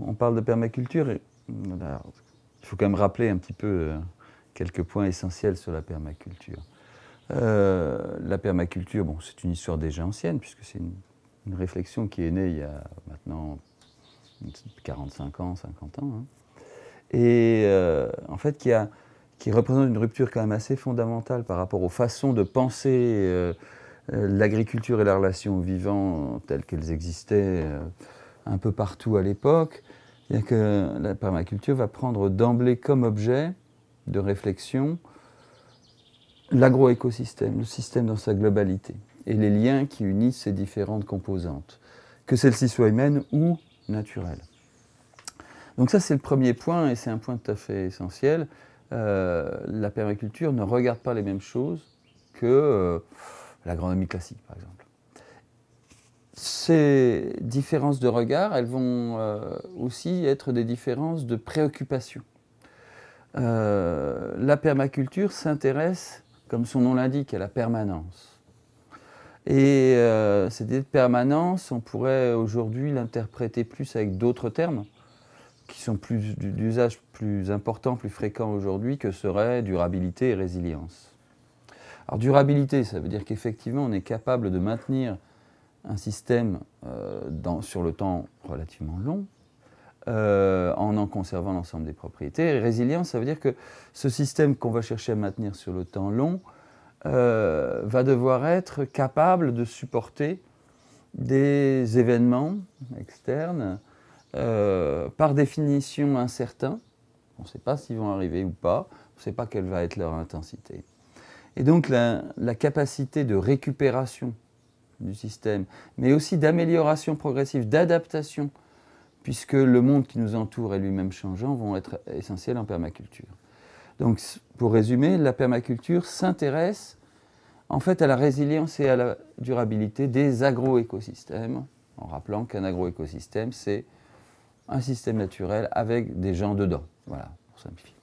On parle de permaculture. Euh, il faut quand même rappeler un petit peu euh, quelques points essentiels sur la permaculture. Euh, la permaculture, bon, c'est une histoire déjà ancienne, puisque c'est une, réflexion qui est née il y a maintenant 45 ans, 50 ans. Hein. Et en fait, qui, représente une rupture quand même assez fondamentale par rapport aux façons de penser l'agriculture et la relation au vivant telles qu'elles existaient un peu partout à l'époque que la permaculture va prendre d'emblée comme objet de réflexion l'agroécosystème, le système dans sa globalité, et les liens qui unissent ces différentes composantes, que celles-ci soient humaines ou naturelles. Donc ça, c'est le premier point, et c'est un point tout à fait essentiel. Euh, la permaculture ne regarde pas les mêmes choses que euh, l'agronomie classique, par exemple ces différences de regard, elles vont euh, aussi être des différences de préoccupation. Euh, la permaculture s'intéresse, comme son nom l'indique, à la permanence. Et euh, cette permanence, on pourrait aujourd'hui l'interpréter plus avec d'autres termes qui sont plus d'usage plus important, plus fréquent aujourd'hui, que seraient durabilité et résilience. Alors durabilité, ça veut dire qu'effectivement, on est capable de maintenir un système euh, sur le temps relativement long, euh, en en conservant l'ensemble des propriétés. résilience, ça veut dire que ce système qu'on va chercher à maintenir sur le temps long euh, va devoir être capable de supporter des événements externes, par définition incertains. On ne sait pas s'ils vont arriver ou pas, on ne sait pas quelle va être leur intensité. Et donc la, la capacité de récupération du système, mais aussi d'amélioration progressive, d'adaptation, puisque le monde qui nous entoure est lui-même changeant, vont être essentiels en permaculture. Donc, pour résumer, la permaculture s'intéresse en fait à la résilience et à la durabilité des agroécosystèmes, en rappelant qu'un agroécosystème, c'est un système naturel avec des gens dedans. Voilà, pour simplifier.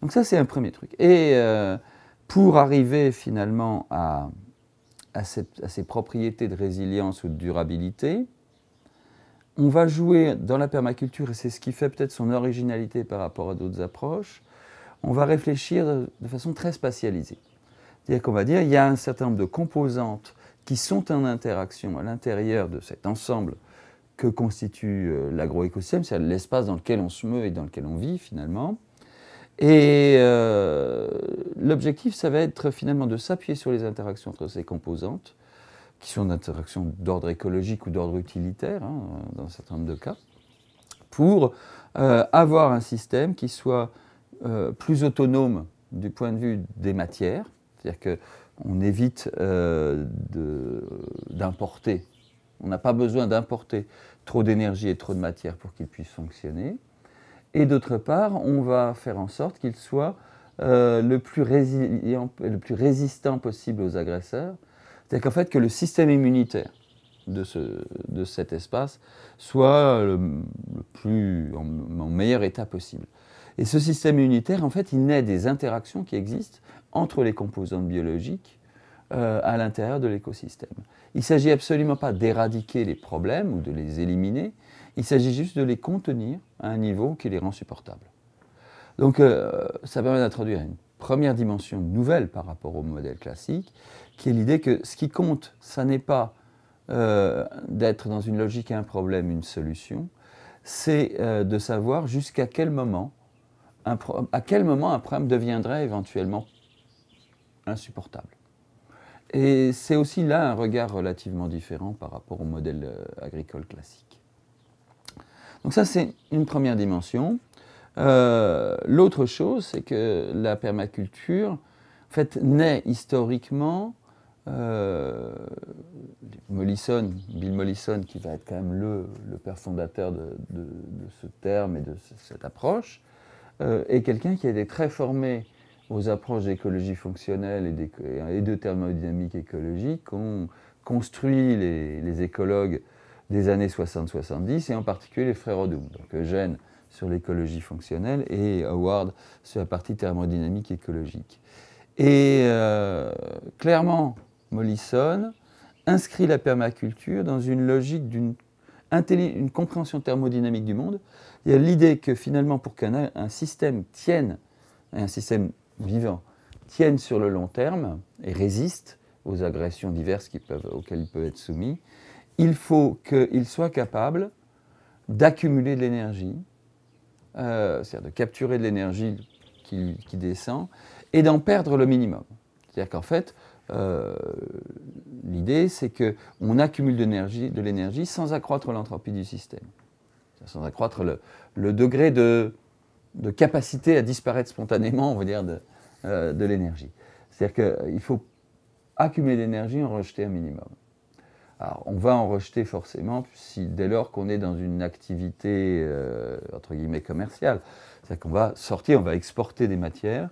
Donc ça, c'est un premier truc. Et euh, pour arriver finalement à à, ses propriétés de résilience ou de durabilité. On va jouer dans la permaculture, et c'est ce qui fait peut-être son originalité par rapport à d'autres approches, on va réfléchir de, façon très spatialisée. C'est-à-dire qu'on va dire il y a un certain nombre de composantes qui sont en interaction à l'intérieur de cet ensemble que constitue euh, l'agroécosystème, c'est-à-dire l'espace dans lequel on se meut et dans lequel on vit finalement. Et euh, l'objectif, ça va être finalement de s'appuyer sur les interactions entre ces composantes, qui sont d'interactions d'ordre écologique ou d'ordre utilitaire, hein, dans un certain nombre de cas, pour euh, avoir un système qui soit euh, plus autonome du point de vue des matières, c'est-à-dire qu'on évite d'importer. On n'a pas besoin d'importer trop d'énergie et trop de matière pour qu'il puisse fonctionner. Et d'autre part, on va faire en sorte qu'il soit euh, le, plus résistant possible aux agresseurs. C'est-à-dire qu'en fait, que le système immunitaire de, cet espace soit le, plus, en, meilleur état possible. Et ce système immunitaire, en fait, il naît des interactions qui existent entre les composantes biologiques euh, à l'intérieur de l'écosystème. Il ne s'agit absolument pas d'éradiquer les problèmes ou de les éliminer, il s'agit juste de les contenir à un niveau qui les rend supportables. Donc euh, ça permet d'introduire une première dimension nouvelle par rapport au modèle classique, qui est l'idée que ce qui compte, ça n'est pas euh, d'être dans une logique un problème, une solution, c'est euh, de savoir jusqu'à quel moment un à quel moment un problème deviendrait éventuellement insupportable. Et c'est aussi là un regard relativement différent par rapport au modèle agricole classique. Donc ça, c'est une première dimension. Euh, l'autre chose, c'est que la permaculture, fait, naît historiquement. Euh, Mollison, Bill Mollison, qui va être quand même le, père fondateur de, ce terme et de cette approche, euh, est quelqu'un qui a été très formé aux approches d'écologie fonctionnelle et, et, de thermodynamique écologique ont construit les, les écologues des années 60-70, et en particulier les frères Odum. Donc Eugène sur l'écologie fonctionnelle et Howard sur la partie thermodynamique écologique. Et euh, clairement, Mollison inscrit la permaculture dans une logique d'une compréhension thermodynamique du monde. Il y a l'idée que finalement, pour qu'un système tienne, un système vivant, tienne sur le long terme et résiste aux agressions diverses auxquelles il peut être soumis, il faut qu'il soit capable d'accumuler de l'énergie, euh, c'est-à-dire de capturer de l'énergie qui, descend, et d'en perdre le minimum. C'est-à-dire qu'en fait, euh, l'idée, c'est qu'on accumule de l'énergie sans accroître l'entropie du système, sans accroître le, degré de, capacité à disparaître spontanément, on va dire, de, euh, l'énergie. C'est-à-dire qu'il faut accumuler l'énergie en rejeter un minimum. Alors, on va en rejeter forcément si, dès lors qu'on est dans une activité euh, entre guillemets commerciale. C'est-à-dire qu'on va sortir, on va exporter des matières,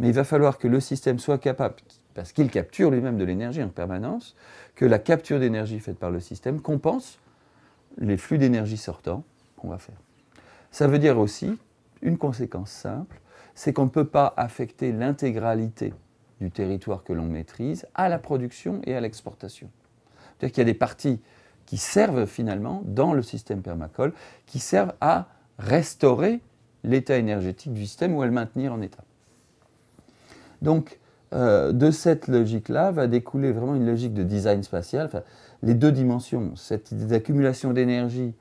mais il va falloir que le système soit capable, parce qu'il capture lui-même de l'énergie en permanence, que la capture d'énergie faite par le système compense les flux d'énergie sortants qu'on va faire. Ça veut dire aussi une conséquence simple, c'est qu'on ne peut pas affecter l'intégralité du territoire que l'on maîtrise à la production et à l'exportation. C'est-à-dire qu'il y a des parties qui servent finalement, dans le système permacole, qui servent à restaurer l'état énergétique du système ou à le maintenir en état. Donc, euh, de cette logique-là va découler vraiment une logique de design spatial, les deux dimensions, cette idée d'accumulation d'énergie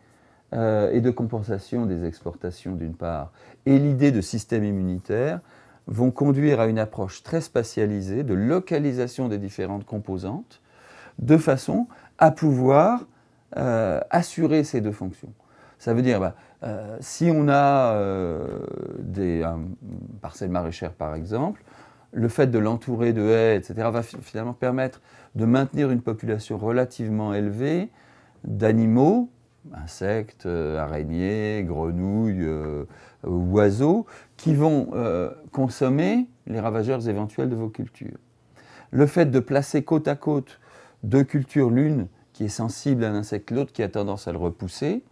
euh, et de compensation des exportations d'une part, et l'idée de système immunitaire vont conduire à une approche très spatialisée de localisation des différentes composantes de façon à pouvoir euh, assurer ces deux fonctions. Ça veut dire, bah, euh, si on a euh, des parcelles maraîchères par exemple, le fait de l'entourer de haies, etc., va finalement permettre de maintenir une population relativement élevée d'animaux, insectes, araignées, grenouilles, oiseaux, qui vont consommer les ravageurs éventuels de vos cultures. Le fait de placer côte à côte deux cultures, l'une qui est sensible à l'insecte, l'autre qui a tendance à le repousser,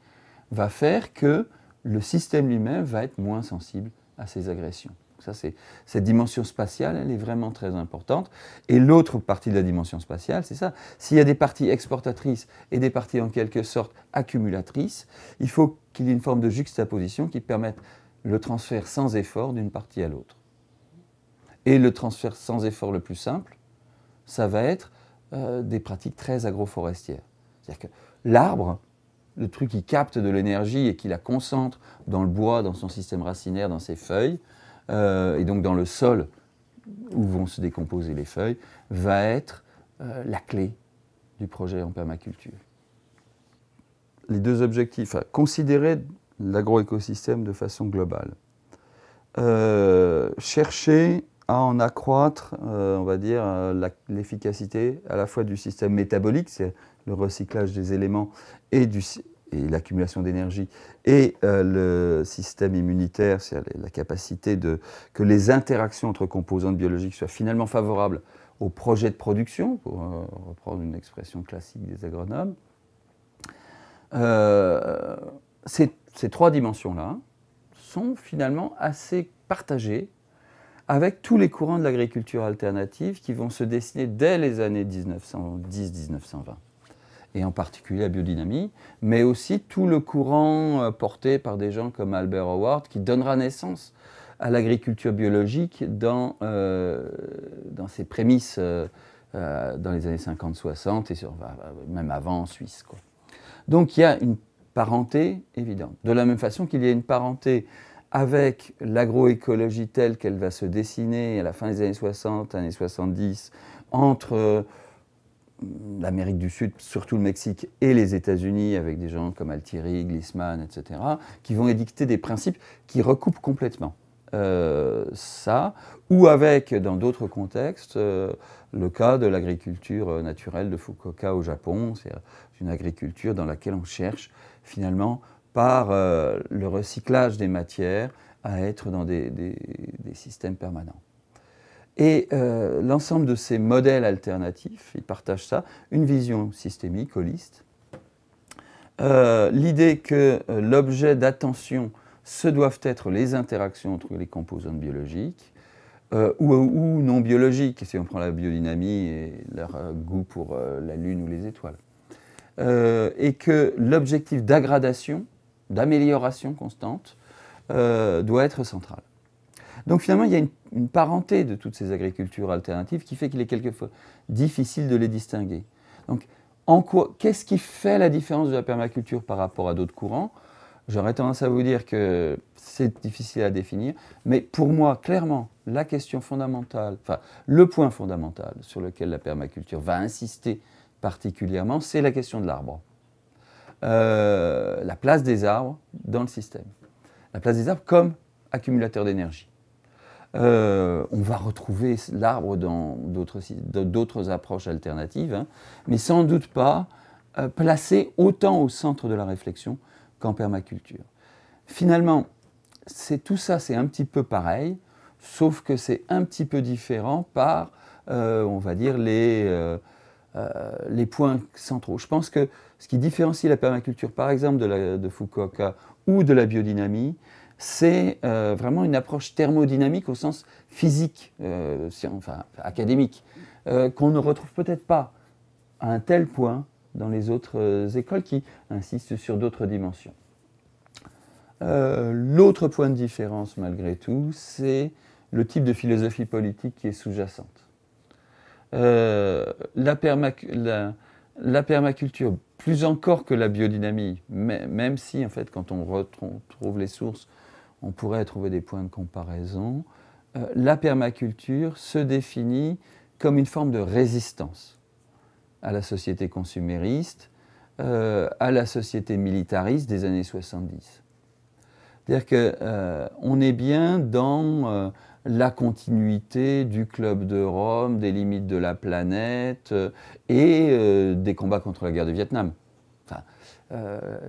va faire que le système lui-même va être moins sensible à ces agressions. Ça, cette dimension spatiale, elle est vraiment très importante. Et l'autre partie de la dimension spatiale, c'est ça. S'il y a des parties exportatrices et des parties en quelque sorte accumulatrices, il faut qu'il y ait une forme de juxtaposition qui permette le transfert sans effort d'une partie à l'autre. Et le transfert sans effort le plus simple, ça va être euh, des pratiques très agroforestières. C'est-à-dire que l'arbre, le truc qui capte de l'énergie et qui la concentre dans le bois, dans son système racinaire, dans ses feuilles, euh, et donc dans le sol où vont se décomposer les feuilles, va être euh, la clé du projet en permaculture. Les deux objectifs, considérer l'agroécosystème de façon globale. chercher à en accroître, euh, on va dire, euh, l'efficacité à la fois du système métabolique, c'est le recyclage des éléments et, l'accumulation d'énergie, et euh, le système immunitaire, cest la capacité de, que les interactions entre composantes biologiques soient finalement favorables au projet de production, pour reprendre une expression classique des agronomes. ces trois dimensions-là sont finalement assez partagées avec tous les courants de l'agriculture alternative qui vont se dessiner dès les années 1910-1920, et en particulier la biodynamie, mais aussi tout le courant euh, porté par des gens comme Albert Howard qui donnera naissance à l'agriculture biologique dans, euh, ses prémices euh, dans les années 50-60 et même avant en Suisse. Donc il y a une parenté évidente. De la même façon qu'il y a une parenté avec l'agroécologie telle qu'elle va se dessiner à la fin des années 60, années 70, entre euh, l'Amérique du Sud, surtout le Mexique et les États-Unis, avec des gens comme Altieri, Glissman, etc., qui vont édicter des principes qui recoupent complètement euh, ça, ou avec, dans d'autres contextes, euh, le cas de l'agriculture naturelle de Fukuoka au Japon, c'est une agriculture dans laquelle on cherche finalement par euh, le recyclage des matières à être dans des, systèmes permanents. Et euh, l'ensemble de ces modèles alternatifs, ils partagent ça, une vision systémique, holiste, euh, l'idée que l'objet d'attention, ce doivent être les interactions entre les composantes biologiques, ou, non biologiques, si on prend la biodynamie et leur goût pour la Lune ou les étoiles. et que l'objectif d'aggradation, d'amélioration constante, euh, doit être centrale. Donc finalement, il y a une, parenté de toutes ces agricultures alternatives qui fait qu'il est quelquefois difficile de les distinguer. Donc, en quoi, qu'est-ce qui fait la différence de la permaculture par rapport à d'autres courants J'aurais tendance à vous dire que c'est difficile à définir, mais pour moi, clairement, la question fondamentale, enfin, le point fondamental sur lequel la permaculture va insister particulièrement, c'est la question de l'arbre. Euh, la place des arbres dans le système. La place des arbres comme accumulateur d'énergie. Euh, on va retrouver l'arbre dans d'autres approches alternatives, hein, mais sans doute pas euh, placé autant au centre de la réflexion qu'en permaculture. Finalement, c'est tout ça, c'est un petit peu pareil, sauf que c'est un petit peu différent par, on va dire, les euh, les points centraux. Je pense que ce qui différencie la permaculture, par exemple, de, la, de Fukuoka ou de la biodynamie, c'est euh, vraiment une approche thermodynamique au sens physique, euh, enfin académique, qu'on ne retrouve peut-être pas à un tel point dans les autres écoles qui insistent sur d'autres dimensions. L'autre point de différence, malgré tout, c'est le type de philosophie politique qui est sous-jacente. Euh, la, permaculture, plus encore que la biodynamie, même si en fait quand on retrouve les sources, on pourrait trouver des points de comparaison, euh, la permaculture se définit comme une forme de résistance à la société consumériste, euh, à la société militariste des années 70. C'est-à-dire qu'on est bien dans la continuité du club de Rome, des limites de la planète euh, et euh, des combats contre la guerre du Vietnam. Euh,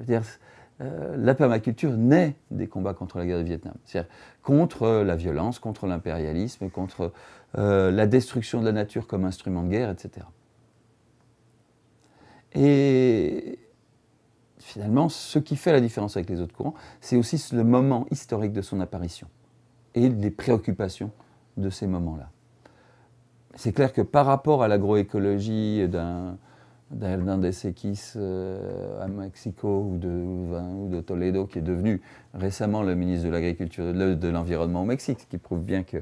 la permaculture naît des combats contre la guerre du Vietnam, c'est-à-dire contre la violence, contre l'impérialisme, contre la destruction de la nature comme instrument de guerre, etc. Et finalement, ce qui fait la différence avec les autres courants, c'est aussi le moment historique de son apparition et les préoccupations de ces moments-là. C'est clair que par rapport à l'agroécologie d'un des Sequis euh, à Mexico ou de, ou de Toledo, qui est devenu récemment le ministre de l'Agriculture et de l'Environnement au Mexique, ce qui prouve bien que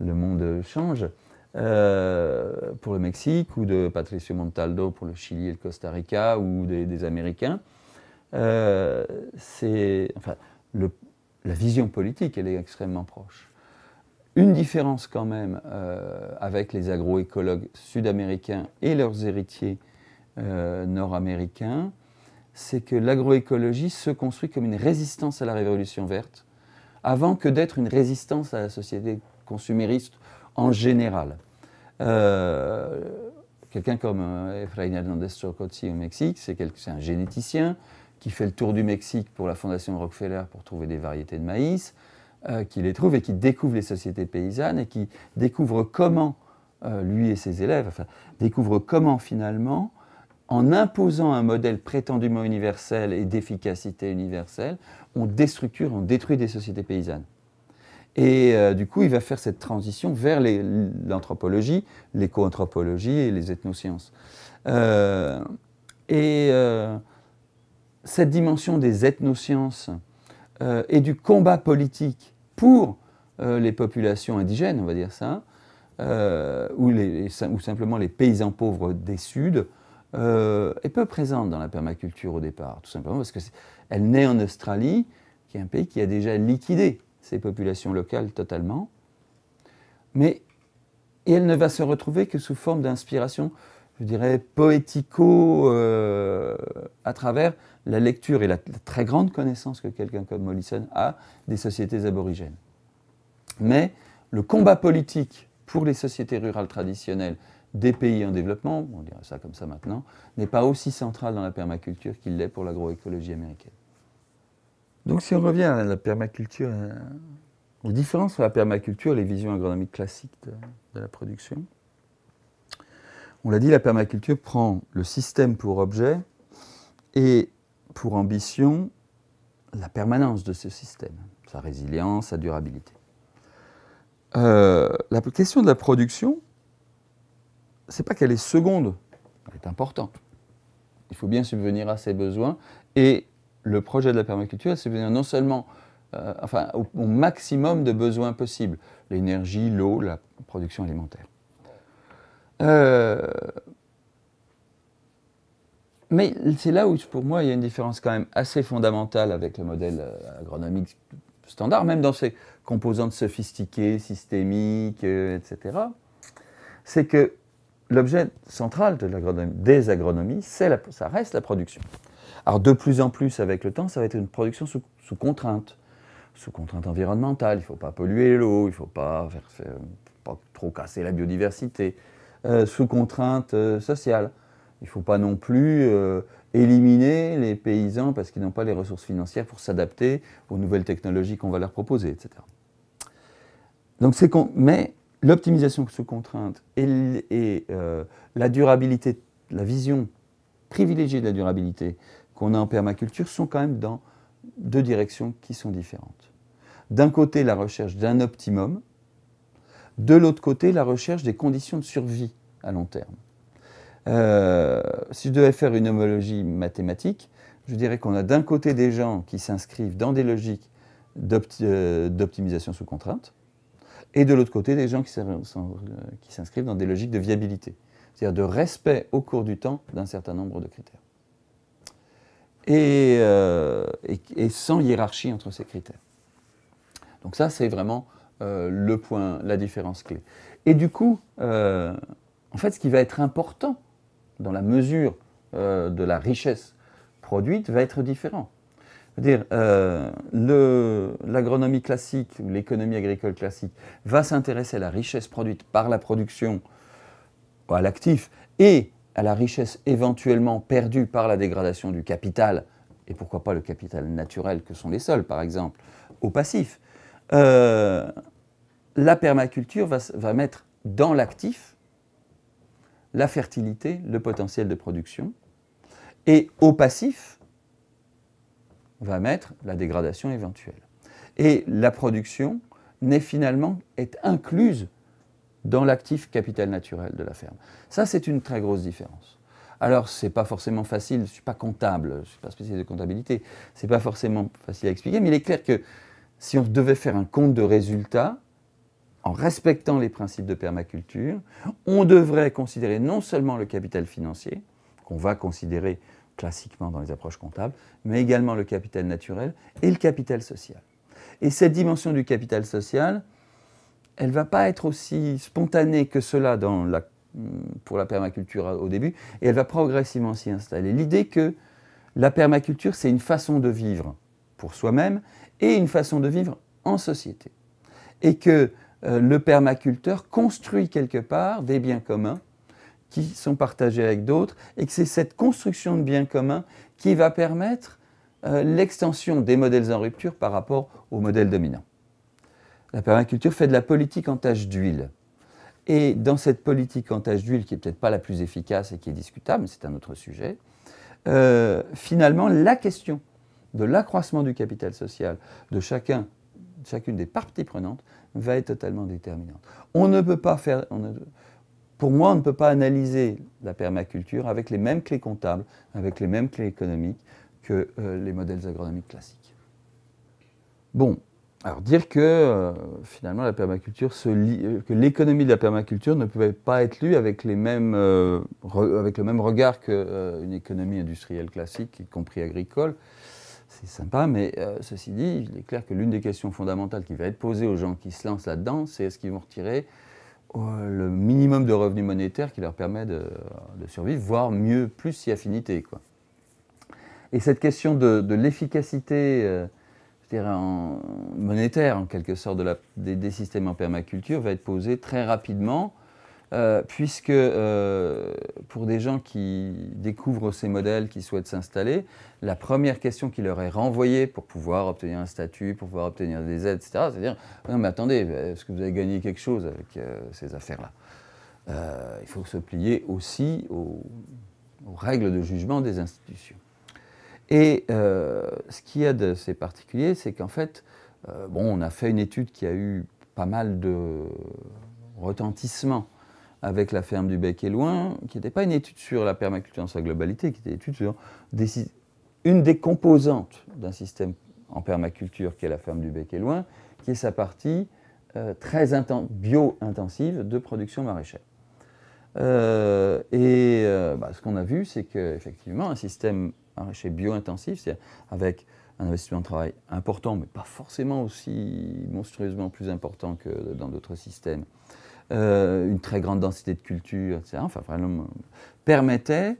le monde change, euh, pour le Mexique, ou de Patricio Montaldo pour le Chili et le Costa Rica, ou des, Américains. Euh, c'est. Enfin, le, la vision politique, elle est extrêmement proche. Une différence quand même euh, avec les agroécologues sud-américains et leurs héritiers euh, nord-américains, c'est que l'agroécologie se construit comme une résistance à la révolution verte, avant que d'être une résistance à la société consumériste en général. Euh, quelqu'un comme Efraín Hernández Chocotzi au Mexique, c'est un généticien, qui fait le tour du Mexique pour la Fondation Rockefeller pour trouver des variétés de maïs, euh, qui les trouve et qui découvre les sociétés paysannes et qui découvre comment, euh, lui et ses élèves, enfin, découvre comment finalement, en imposant un modèle prétendument universel et d'efficacité universelle, on déstructure, on détruit des sociétés paysannes. Et euh, du coup, il va faire cette transition vers l'anthropologie, l'éco-anthropologie et les ethnosciences. et cette dimension des ethnosciences euh, et du combat politique pour euh, les populations indigènes, on va dire ça, euh, ou, simplement les paysans pauvres des Suds, euh, est peu présente dans la permaculture au départ, tout simplement parce qu'elle naît en Australie, qui est un pays qui a déjà liquidé ses populations locales totalement, mais elle ne va se retrouver que sous forme d'inspiration je dirais, poético euh, à travers la lecture et la, très grande connaissance que quelqu'un comme Mollison a des sociétés aborigènes. Mais le combat politique pour les sociétés rurales traditionnelles des pays en développement, on dirait ça comme ça maintenant, n'est pas aussi central dans la permaculture qu'il l'est pour l'agroécologie américaine. Donc si on revient à la permaculture, hein, aux différences entre la permaculture, et les visions agronomiques classiques de la production, on l'a dit, la permaculture prend le système pour objet et pour ambition la permanence de ce système, sa résilience, sa durabilité. Euh, la question de la production, c'est pas qu'elle est seconde, elle est importante. Il faut bien subvenir à ses besoins et le projet de la permaculture, c'est subvenir non seulement euh, enfin, au maximum de besoins possibles, l'énergie, l'eau, la production alimentaire. Euh, mais c'est là où, pour moi, il y a une différence quand même assez fondamentale avec le modèle euh, agronomique standard, même dans ses composantes sophistiquées, systémiques, euh, etc. C'est que l'objet central de des agronomies, ça reste la production. Alors de plus en plus avec le temps, ça va être une production sous, contrainte, sous contrainte environnementale. Il ne faut pas polluer l'eau, il ne faut pas trop casser la biodiversité, euh, sous contrainte euh, sociale. Il ne faut pas non plus euh, éliminer les paysans parce qu'ils n'ont pas les ressources financières pour s'adapter aux nouvelles technologies qu'on va leur proposer, etc. Donc Mais l'optimisation sous contrainte et, et la durabilité, la vision privilégiée de la durabilité qu'on a en permaculture sont quand même dans deux directions qui sont différentes. D'un côté, la recherche d'un optimum, de l'autre côté, la recherche des conditions de survie à long terme. Euh, si je devais faire une homologie mathématique, je dirais qu'on a d'un côté des gens qui s'inscrivent dans des logiques euh, d'optimisation sous contrainte, et de l'autre côté des gens qui s'inscrivent dans des logiques de viabilité, c'est-à-dire de respect au cours du temps d'un certain nombre de critères. et, euh, sans hiérarchie entre ces critères. Donc ça, c'est vraiment euh, le point, la différence clé. Et du coup, euh, en fait, ce qui va être important dans la mesure euh, de la richesse produite va être différent. cest à dire l'agronomie classique ou l'économie agricole classique va s'intéresser à la richesse produite par la production, à l'actif, et à la richesse éventuellement perdue par la dégradation du capital, et pourquoi pas le capital naturel que sont les sols, par exemple, au passif. Euh, la permaculture va, mettre dans l'actif la fertilité, le potentiel de production, et au passif va mettre la dégradation éventuelle. Et la production n'est finalement est incluse dans l'actif capital naturel de la ferme. Ça, c'est une très grosse différence. Alors, ce n'est pas forcément facile, je ne suis pas comptable, je ne suis pas spécialiste de comptabilité, ce n'est pas forcément facile à expliquer, mais il est clair que si on devait faire un compte de résultats, en respectant les principes de permaculture, on devrait considérer non seulement le capital financier, qu'on va considérer classiquement dans les approches comptables, mais également le capital naturel et le capital social. Et cette dimension du capital social, elle ne va pas être aussi spontanée que cela pour la permaculture au début, et elle va progressivement s'y installer. L'idée que la permaculture, c'est une façon de vivre pour soi-même et une façon de vivre en société. Et que euh, le permaculteur construit quelque part des biens communs qui sont partagés avec d'autres, et que c'est cette construction de biens communs qui va permettre euh, l'extension des modèles en rupture par rapport aux modèles dominants. La permaculture fait de la politique en tâche d'huile. Et dans cette politique en tâche d'huile, qui n'est peut-être pas la plus efficace et qui est discutable, c'est un autre sujet, euh, finalement, la question de l'accroissement du capital social de chacun, chacune des parties prenantes va être totalement déterminante. On ne peut pas faire, pour moi, on ne peut pas analyser la permaculture avec les mêmes clés comptables, avec les mêmes clés économiques que euh, les modèles agronomiques classiques. Bon, alors dire que euh, finalement la permaculture euh, que l'économie de la permaculture ne pouvait pas être lue avec avec le même regard qu'une économie industrielle classique, y compris agricole, c'est sympa, mais euh, ceci dit, il est clair que l'une des questions fondamentales qui va être posée aux gens qui se lancent là-dedans, c'est est-ce qu'ils vont retirer euh, le minimum de revenus monétaires qui leur permet de, survivre, voire mieux, plus si affinité. Quoi. Et cette question de, l'efficacité euh, monétaire, en quelque sorte, des, systèmes en permaculture va être posée très rapidement euh, puisque euh, pour des gens qui découvrent ces modèles, qui souhaitent s'installer, la première question qui leur est renvoyée pour pouvoir obtenir un statut, pour pouvoir obtenir des aides, etc., c'est-à-dire Non, mais attendez, est-ce que vous avez gagné quelque chose avec euh, ces affaires-là Il faut se plier aussi aux, règles de jugement des institutions. Et ce qui de ces particuliers, c'est qu'en fait, bon, on a fait une étude qui a eu pas mal de retentissements, avec la ferme du Bec et Loin, qui n'était pas une étude sur la permaculture dans sa globalité, qui était une étude sur une des composantes d'un système en permaculture qui est la ferme du Bec et Loin, qui est sa partie euh, très bio-intensive de production maraîchère. Euh, et euh, bah, ce qu'on a vu, c'est qu'effectivement, un système maraîcher bio-intensif, c'est-à-dire avec un investissement de travail important, mais pas forcément aussi monstrueusement plus important que dans d'autres systèmes, euh, une très grande densité de culture, etc., enfin, vraiment, euh, permettait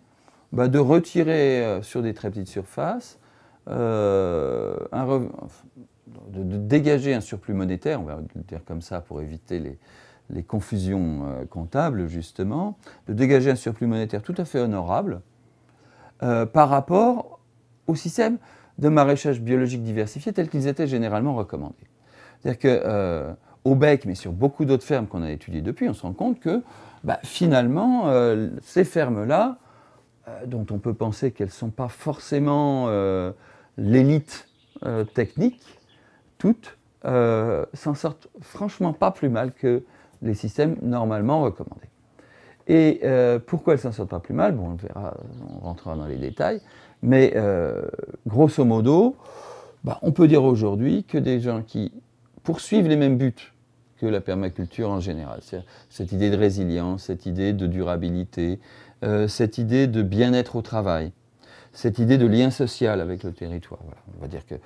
bah, de retirer euh, sur des très petites surfaces, de, dégager un surplus monétaire, on va le dire comme ça pour éviter les, les confusions comptables, justement, de dégager un surplus monétaire tout à fait honorable par rapport au système de maraîchage biologique diversifié tel qu'ils étaient généralement recommandés. C'est-à-dire que au bec, mais sur beaucoup d'autres fermes qu'on a étudiées depuis, on se rend compte que bah, finalement, euh, ces fermes-là, euh, dont on peut penser qu'elles ne sont pas forcément euh, l'élite technique, toutes s'en sortent franchement pas plus mal que les systèmes normalement recommandés. Et pourquoi elles s'en sortent pas plus mal Bon, on le verra, on rentrera dans les détails, mais grosso modo, bah, on peut dire aujourd'hui que des gens qui poursuivent les mêmes buts que la permaculture en général. Cette idée de résilience, cette idée de durabilité, euh, cette idée de bien-être au travail, cette idée de lien social avec le territoire. On va dire que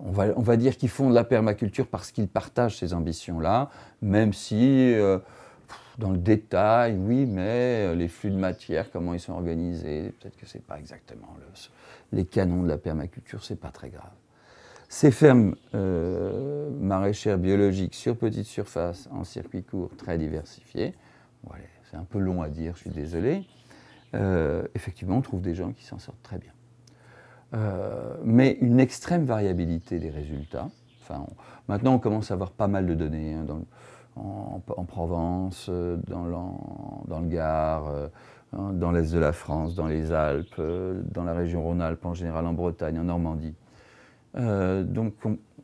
on va, on va dire qu'ils font de la permaculture parce qu'ils partagent ces ambitions-là, même si euh, dans le détail, oui, mais euh, les flux de matière, comment ils sont organisés, peut-être que c'est pas exactement les canons de la permaculture, c'est pas très grave. Ces fermes euh, maraîchères biologiques sur petite surface, en circuit court, très diversifiées, c'est un peu long à dire, je suis désolé, euh, effectivement, on trouve des gens qui s'en sortent très bien. Euh, mais une extrême variabilité des résultats. Enfin, maintenant, on commence à avoir pas mal de données hein, en, Provence, dans, dans le Gard, hein, dans l'Est de la France, dans les Alpes, dans la région Rhône-Alpes en général, en Bretagne, en Normandie. Euh, donc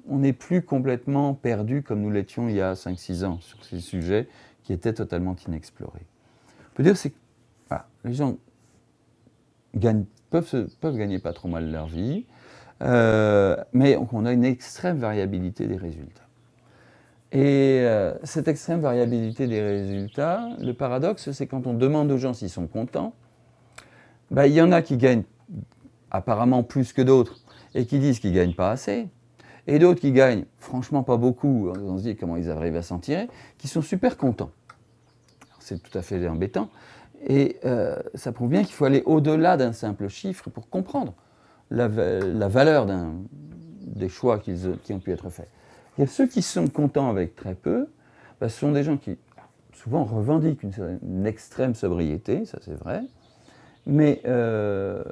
on n'est plus complètement perdu comme nous l'étions il y a 5-6 ans sur ces sujets qui étaient totalement inexplorés. On peut dire que les gens peuvent, gagner pas trop mal leur vie, euh, mais on a une extrême variabilité des résultats. Et euh, cette extrême variabilité des résultats, le paradoxe, c'est quand on demande aux gens s'ils sont contents, bah, il y en a qui gagnent apparemment plus que d'autres, et qui disent qu'ils ne gagnent pas assez, et d'autres qui gagnent franchement pas beaucoup, on se dit comment ils arrivent à s'en tirer, qui sont super contents. C'est tout à fait embêtant. Et euh, ça prouve bien qu'il faut aller au-delà d'un simple chiffre pour comprendre la, valeur des choix qu'ils qui ont pu être faits. Il y a ceux qui sont contents avec très peu, bah, ce sont des gens qui souvent revendiquent une, extrême sobriété, ça c'est vrai, mais euh,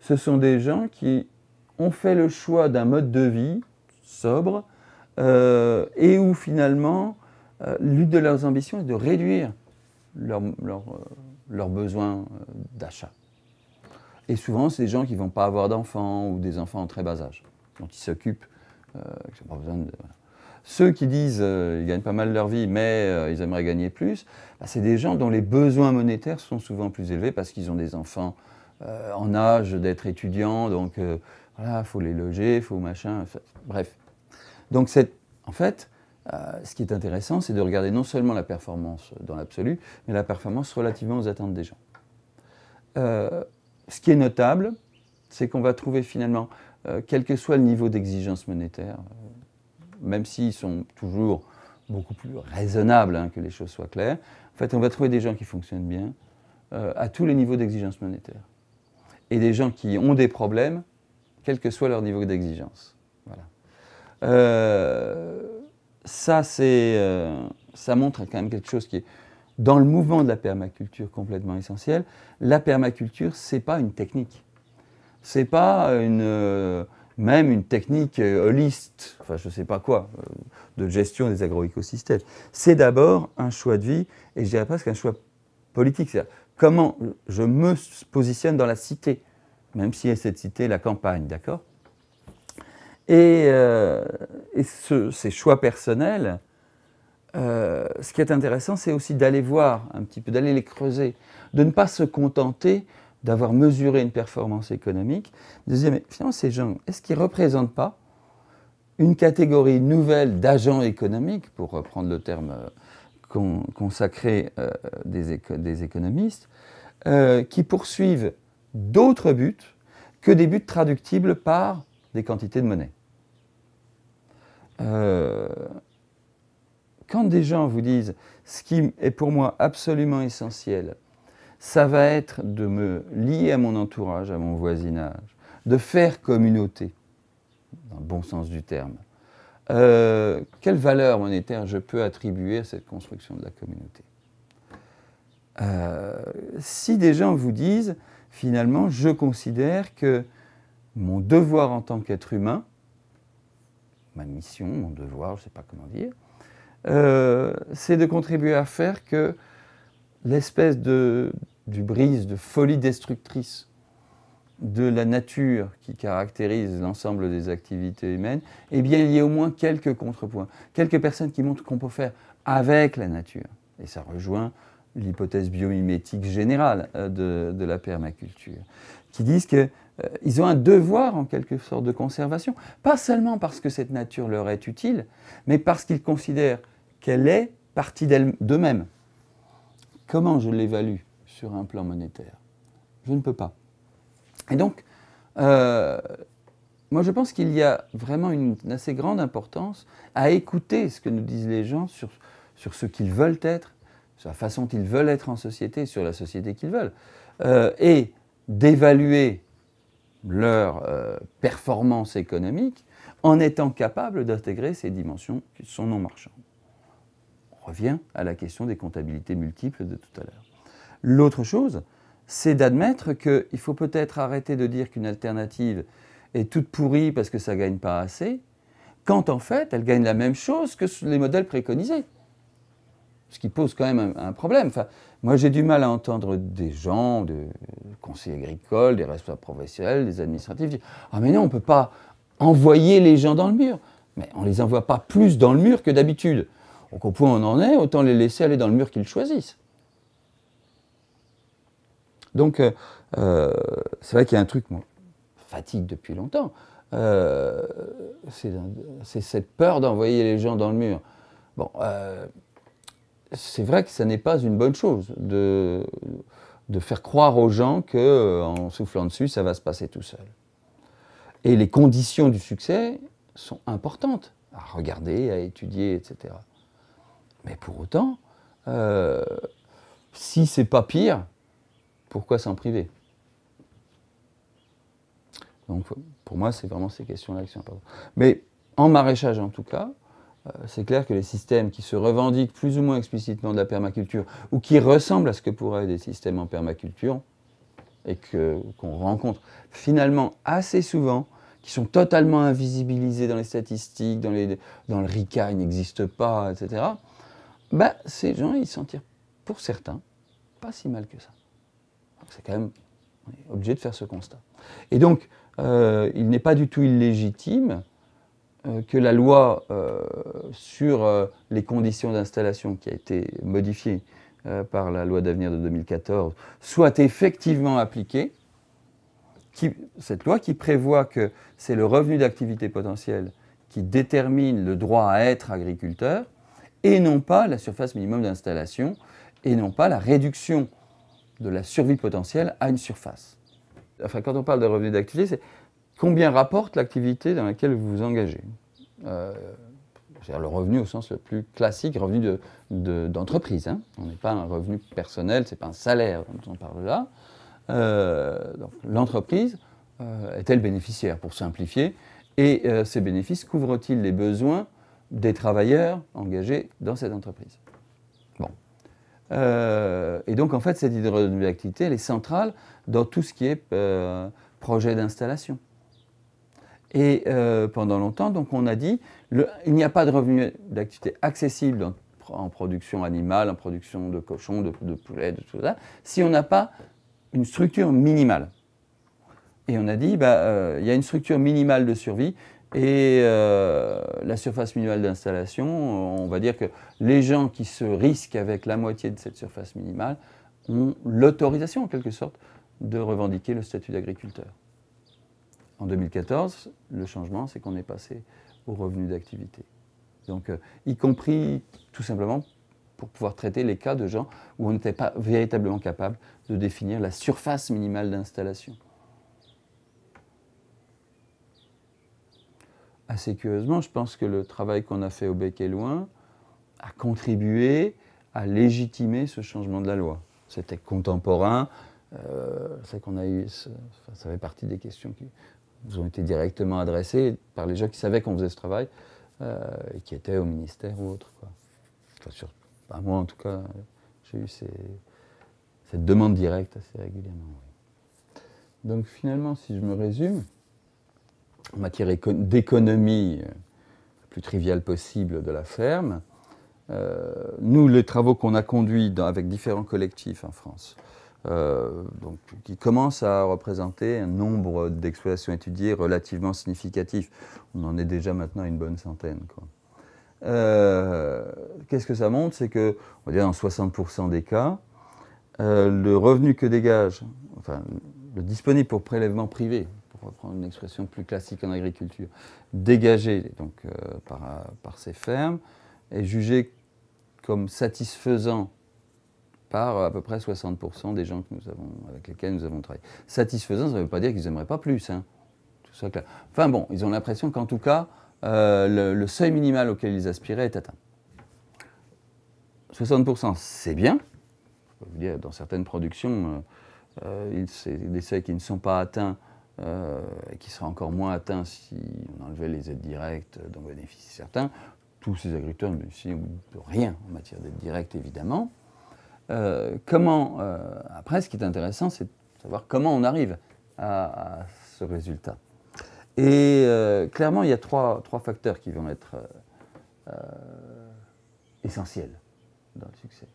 ce sont des gens qui ont fait le choix d'un mode de vie sobre euh, et où finalement euh, l'une de leurs ambitions est de réduire euh, leurs besoins d'achat. Et souvent, c'est des gens qui ne vont pas avoir d'enfants ou des enfants en très bas âge, dont ils s'occupent, pas besoin Ceux qui disent ils gagnent pas mal leur vie, mais ils aimeraient gagner plus, bah, c'est des gens dont les besoins monétaires sont souvent plus élevés parce qu'ils ont des enfants en âge d'être étudiants, donc voilà, faut les loger, faut machin, bref. Donc en fait, euh, ce qui est intéressant, c'est de regarder non seulement la performance dans l'absolu, mais la performance relativement aux attentes des gens. Euh, ce qui est notable, c'est qu'on va trouver finalement, euh, quel que soit le niveau d'exigence monétaire, même s'ils sont toujours beaucoup plus raisonnables, hein, que les choses soient claires, en fait, on va trouver des gens qui fonctionnent bien à tous les niveaux d'exigence monétaire. Et des gens qui ont des problèmes quel que soit leur niveau d'exigence. Voilà. Euh, ça, c'est, euh, ça montre quand même quelque chose qui est, dans le mouvement de la permaculture, complètement essentiel. La permaculture, c'est pas une technique. C'est pas une, euh, même une technique holiste, enfin je ne sais pas quoi, de gestion des agroécosystèmes. C'est d'abord un choix de vie, et je dirais presque un choix politique. cest comment je me positionne dans la cité même si cette cité, la campagne, d'accord Et, euh, ces choix personnels, euh, ce qui est intéressant, c'est aussi d'aller voir un petit peu, d'aller les creuser, de ne pas se contenter d'avoir mesuré une performance économique, de finalement, ces gens, est-ce qu'ils ne représentent pas une catégorie nouvelle d'agents économiques, pour reprendre le terme euh, consacré des, économistes, qui poursuivent d'autres buts que des buts traductibles par des quantités de monnaie. Euh, quand des gens vous disent ce qui est pour moi absolument essentiel, ça va être de me lier à mon entourage, à mon voisinage, de faire communauté, dans le bon sens du terme. Euh, quelle valeur monétaire je peux attribuer à cette construction de la communauté euh, Si des gens vous disent finalement, je considère que mon devoir en tant qu'être humain, ma mission, mon devoir, je ne sais pas comment dire, euh, c'est de contribuer à faire que l'espèce de du brise de folie destructrice de la nature qui caractérise l'ensemble des activités humaines, eh bien, il y ait au moins quelques contrepoints, quelques personnes qui montrent qu'on peut faire avec la nature. Et ça rejoint l'hypothèse biomimétique générale euh, de, de, la permaculture, qui disent que euh, ils ont un devoir en quelque sorte de conservation, pas seulement parce que cette nature leur est utile, mais parce qu'ils considèrent qu'elle est partie d'eux-mêmes. Comment je l'évalue sur un plan monétaire Je ne peux pas. Et donc, euh, moi je pense qu'il y a vraiment une, une, assez grande importance à écouter ce que nous disent les gens sur, sur ce qu'ils veulent être, sur la façon ils veulent être en société, sur la société qu'ils veulent, euh, et d'évaluer leur euh, performance économique en étant capable d'intégrer ces dimensions qui sont non marchandes. On revient à la question des comptabilités multiples de tout à l'heure. L'autre chose, c'est d'admettre qu'il faut peut-être arrêter de dire qu'une alternative est toute pourrie parce que ça ne gagne pas assez, quand en fait elle gagne la même chose que les modèles préconisés ce qui pose quand même un, problème. Enfin, moi, j'ai du mal à entendre des gens, des conseillers agricoles, des responsables professionnels, des administratifs, dire Ah, mais non, on ne peut pas envoyer les gens dans le mur. Mais on ne les envoie pas plus dans le mur que d'habitude. Donc, au point où on en est, autant les laisser aller dans le mur qu'ils choisissent. Donc, euh, euh, c'est vrai qu'il y a un truc, moi, fatigue depuis longtemps. Euh, c'est cette peur d'envoyer les gens dans le mur. Bon. Euh, c'est vrai que ça n'est pas une bonne chose de, faire croire aux gens qu'en euh, soufflant dessus, ça va se passer tout seul. Et les conditions du succès sont importantes à regarder, à étudier, etc. Mais pour autant, si euh, si c'est pas pire, pourquoi s'en priver Donc pour moi, c'est vraiment ces questions-là qui sont importantes. Mais en maraîchage en tout cas, euh, c'est clair que les systèmes qui se revendiquent plus ou moins explicitement de la permaculture ou qui ressemblent à ce que pourraient être des systèmes en permaculture et qu'on rencontre finalement assez souvent, qui sont totalement invisibilisés dans les statistiques, dans, le RICA, ils n'existent pas, etc., bah, ces gens, ils se pour certains pas si mal que ça. C'est quand même on est obligé de faire ce constat. Et donc, euh, il n'est pas du tout illégitime euh, que la loi euh, sur euh, les conditions d'installation qui a été modifiée par la loi d'avenir de 2014 soit effectivement appliquée, cette loi qui prévoit que c'est le revenu d'activité potentiel qui détermine le droit à être agriculteur et non pas la surface minimum d'installation et non pas la réduction de la survie potentielle à une surface. Enfin, quand on parle de revenu d'activité, c'est Combien rapporte l'activité dans laquelle vous vous engagez euh, le revenu au sens le plus classique, revenu d'entreprise. Hein. On n'est pas un revenu personnel, n'est pas un salaire dont on parle là. Euh, l'entreprise euh, est-elle bénéficiaire, pour simplifier Et euh, ces bénéfices couvrent-ils les besoins des travailleurs engagés dans cette entreprise Bon. et donc, en fait, cette idée de elle est centrale dans tout ce qui est projet d'installation. Et euh, pendant longtemps, donc on a dit, il n'y a pas de revenu d'activité accessible en production animale, en production de cochons, de, de poulets, de tout ça, si on n'a pas une structure minimale. Et on a dit, bah, euh, il y a une structure minimale de survie et euh, la surface minimale d'installation, on va dire que les gens qui se risquent avec la moitié de cette surface minimale ont l'autorisation en quelque sorte de revendiquer le statut d'agriculteur. En 2014, le changement, c'est qu'on est passé au revenu d'activité. Donc, euh, y compris tout simplement pour pouvoir traiter les cas de gens où on n'était pas véritablement capable de définir la surface minimale d'installation. Assez curieusement, je pense que le travail qu'on a fait au Bec et Loin a contribué à légitimer ce changement de la loi. C'était contemporain, euh, c'est qu'on a eu, ça fait partie des questions qui, nous ont été directement adressés par les gens qui savaient qu'on faisait ce travail euh, et qui étaient au ministère ou autre. moi, en tout cas, j'ai eu cette demande directe assez régulièrement. Donc finalement, si je me résume, en matière d'économie euh, la plus triviale possible de la ferme, euh, nous, les travaux qu'on a conduits avec différents collectifs en France, euh, donc, qui commence à représenter un nombre d'exploitations étudiées relativement significatif. On en est déjà maintenant à une bonne centaine. Euh, qu'est-ce que ça montre C'est que, on va dire, dans 60% des cas, euh, le revenu que dégage, enfin, le disponible pour prélèvement privé, pour reprendre une expression plus classique en agriculture, dégagé donc, par ces fermes, est jugé comme satisfaisant par euh, à peu près 60% des gens que nous avons, avec lesquels nous avons travaillé. Satisfaisant, ça ne veut pas dire qu'ils n'aimeraient pas plus. Hein. Tout ça Enfin bon, ils ont l'impression qu'en tout cas, euh, le, seuil minimal auquel ils aspiraient est atteint. 60%, c'est bien. Je vous dire, dans certaines productions, euh, euh il, des seuils qui ne sont pas atteints et qui seraient encore moins atteints si on enlevait les aides directes dont bénéficient certains. Tous ces agriculteurs ne bénéficient de rien en matière d'aide directe, évidemment. Euh, comment, euh, après, ce qui est intéressant, c'est de savoir comment on arrive à, ce résultat. Et euh, clairement, il y a trois, facteurs qui vont être essentiels dans le succès.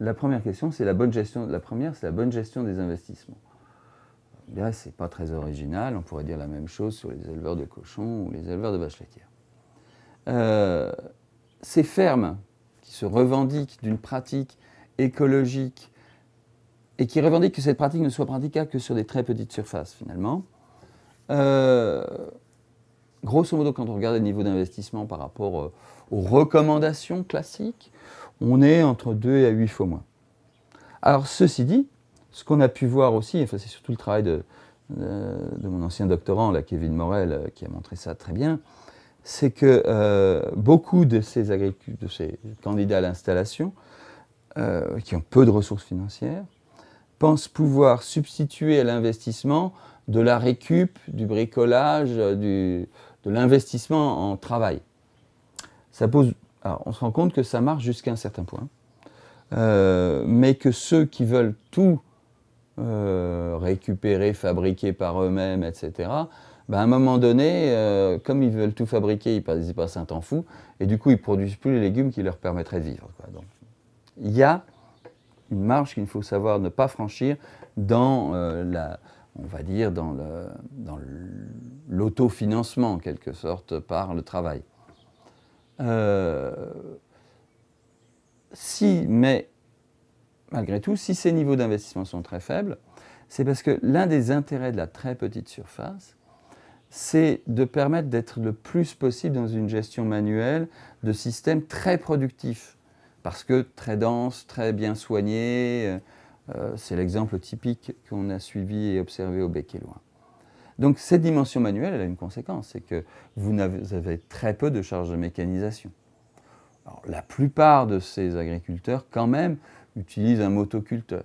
La première question, c'est la bonne gestion. La première, c'est la bonne gestion des investissements. Là, c'est pas très original. On pourrait dire la même chose sur les éleveurs de cochons ou les éleveurs de vaches laitières. ces fermes qui se revendiquent d'une pratique écologique et qui revendique que cette pratique ne soit praticable que sur des très petites surfaces finalement. Euh, grosso modo, quand on regarde le niveau d'investissement par rapport euh, aux recommandations classiques, on est entre 2 et 8 fois moins. Alors ceci dit, ce qu'on a pu voir aussi, enfin, c'est surtout le travail euh, de, mon ancien doctorant, là, Kevin Morel, qui a montré ça très bien, c'est que beaucoup de de ces candidats à l'installation euh, qui ont peu de ressources financières, pensent pouvoir substituer à l'investissement de la récup, du bricolage, euh, du, de l'investissement en travail. Ça pose, on se rend compte que ça marche jusqu'à un certain point, euh, mais que ceux qui veulent tout récupérer, fabriquer par eux-mêmes, etc., ben, à un moment donné, comme ils veulent tout fabriquer, ils passent, pas un temps fou, et du coup, ils produisent plus les légumes qui leur permettraient de vivre. donc il y a une marge qu'il faut savoir ne pas franchir dans euh, la, on va dire, dans l'autofinancement, en quelque sorte, par le travail. Euh, si, mais malgré tout, si ces niveaux d'investissement sont très faibles, c'est parce que l'un des intérêts de la très petite surface, c'est de permettre d'être le plus possible dans une gestion manuelle de systèmes très productifs parce que très dense, très bien soigné. Euh, euh, c'est l'exemple typique qu'on a suivi et observé au bec et loin. Donc cette dimension manuelle, a une conséquence, c'est que vous avez très peu de charges de mécanisation. la plupart de ces agriculteurs, quand même, utilisent un motoculteur.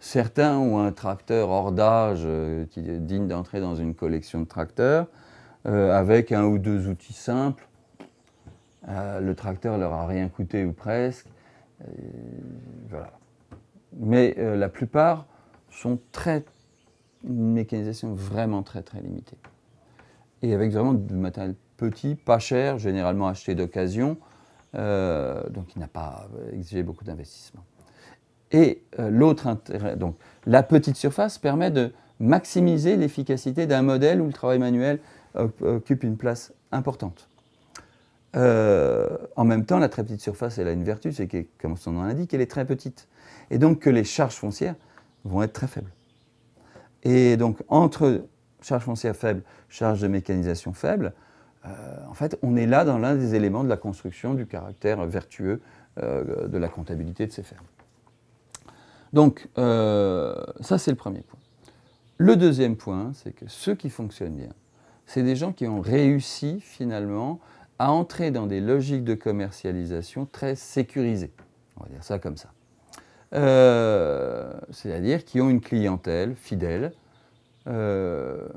Certains ont un tracteur hors d'âge euh, qui est digne d'entrer dans une collection de tracteurs, avec un ou deux outils simples, euh, le tracteur leur a rien coûté ou presque. Euh, voilà. Mais euh, la plupart sont très une mécanisation vraiment très très limitée. Et avec vraiment du matériel petit, pas cher, généralement acheté d'occasion, donc il n'a pas exigé beaucoup d'investissement. Et l'autre intérêt, donc la petite surface permet de maximiser l'efficacité d'un modèle où le travail manuel occupe une place importante. Euh, en même temps, la très petite surface, elle a une vertu, c'est que, comme son nom l'indique, elle est très petite. Et donc que les charges foncières vont être très faibles. Et donc, entre charges foncières faibles, charges de mécanisation faibles, euh, en fait, on est là dans l'un des éléments de la construction du caractère vertueux euh, de la comptabilité de ces fermes. Donc, ça, c'est le premier point. Le deuxième point, c'est que ceux qui fonctionnent bien, c'est des gens qui ont réussi finalement à entrer dans des logiques de commercialisation très sécurisées. On va dire ça comme ça. Euh, c'est-à-dire qui ont une clientèle fidèle, euh,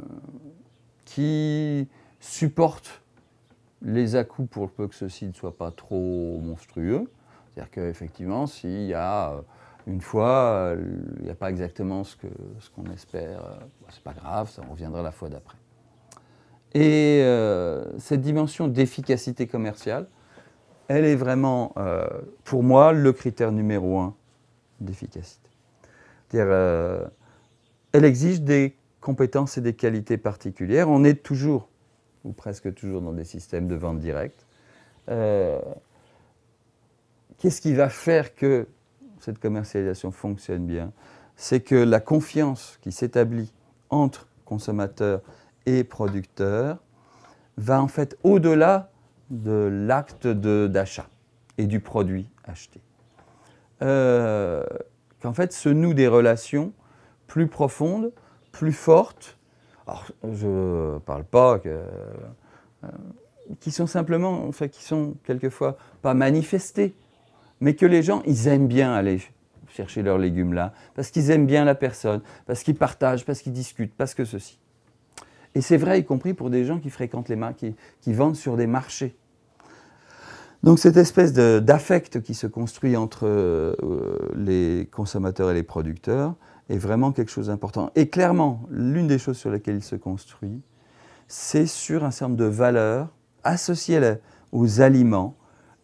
qui supporte les à pour peu que ceci ne soit pas trop monstrueux. C'est-à-dire qu'effectivement, s'il y a euh, une fois, il n'y a pas exactement ce qu'on ce qu'on espère, bah, c'est pas grave, ça reviendra la fois d'après. Et euh, cette dimension d'efficacité commerciale, elle est vraiment, euh, pour moi, le critère numéro un d'efficacité. cest à Euh, elle exige des compétences et des qualités particulières. On est toujours, ou presque toujours, dans des systèmes de vente directe. Euh, qu'est-ce qui va faire que cette commercialisation fonctionne bien C'est que la confiance qui s'établit entre consommateurs et producteur va en fait au-delà de l'acte d'achat et du produit acheté. Euh, qu'en fait se nouent des relations plus profondes, plus fortes. Alors, je parle pas euh, qui sont simplement, en fait qui sont quelquefois pas manifestées, mais que les gens, ils aiment bien aller chercher leurs légumes là, parce qu'ils aiment bien la personne, parce qu'ils partagent, parce qu'ils discutent, parce que ceci. Et c'est vrai, y compris pour des gens qui fréquentent les marques, qui, vendent sur des marchés. Donc cette espèce d'affect qui se construit entre euh, les consommateurs et les producteurs est vraiment quelque chose d'important. Et clairement, l'une des choses sur lesquelles il se construit, c'est sur un certain nombre de valeurs associées aux aliments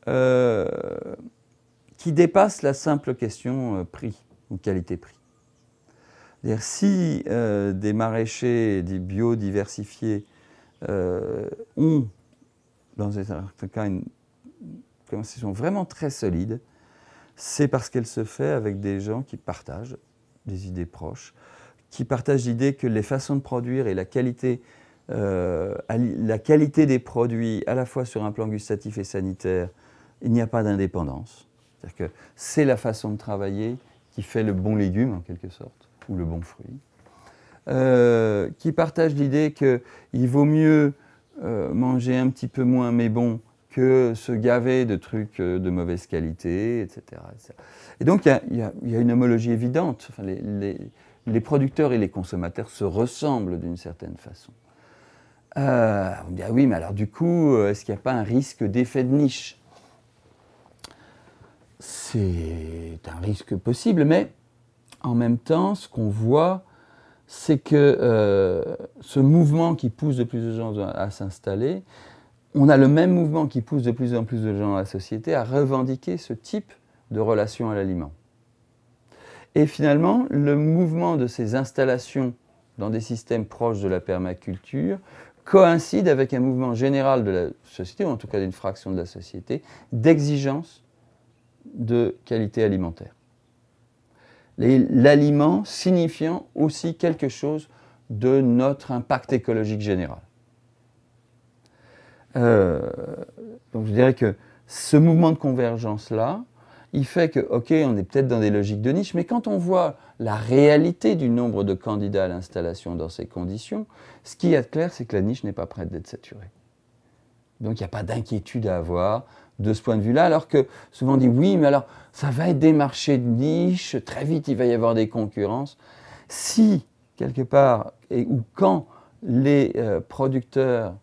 euh, qui dépassent la simple question euh, prix ou qualité-prix si euh, des maraîchers des biodiversifiés euh, ont, dans certains cas, une conversation vraiment très solide, c'est parce qu'elle se fait avec des gens qui partagent des idées proches, qui partagent l'idée que les façons de produire et la qualité, euh, la qualité des produits, à la fois sur un plan gustatif et sanitaire, il n'y a pas d'indépendance. C'est-à-dire que c'est la façon de travailler qui fait le bon légume, en quelque sorte ou le bon fruit, euh, qui partagent l'idée qu'il vaut mieux euh, manger un petit peu moins mais bon que se gaver de trucs euh, de mauvaise qualité, etc. Et donc il y, a une homologie évidente. Enfin, les, producteurs et les consommateurs se ressemblent d'une certaine façon. on dit, ah oui, mais alors du coup, est-ce qu'il n'y a pas un risque d'effet de niche C'est un risque possible, mais en même temps, ce qu'on voit, c'est que euh, ce mouvement qui pousse de plus en plus de gens à s'installer, on a le même mouvement qui pousse de plus en plus de gens dans la société à revendiquer ce type de relation à l'aliment. Et finalement, le mouvement de ces installations dans des systèmes proches de la permaculture coïncide avec un mouvement général de la société, ou en tout cas d'une fraction de la société, d'exigence de qualité alimentaire l'aliment signifiant aussi quelque chose de notre impact écologique général. Euh, donc je dirais que ce mouvement de convergence-là, il fait que, ok, on est peut-être dans des logiques de niche, mais quand on voit la réalité du nombre de candidats à l'installation dans ces conditions, ce qui est clair, c'est que la niche n'est pas prête d'être saturée. Donc il n'y a pas d'inquiétude à avoir de ce point de vue-là, alors que souvent on dit oui, mais alors ça va être des marchés de niche, très vite il va y avoir des concurrences. Si, quelque part, et, ou quand les euh, producteurs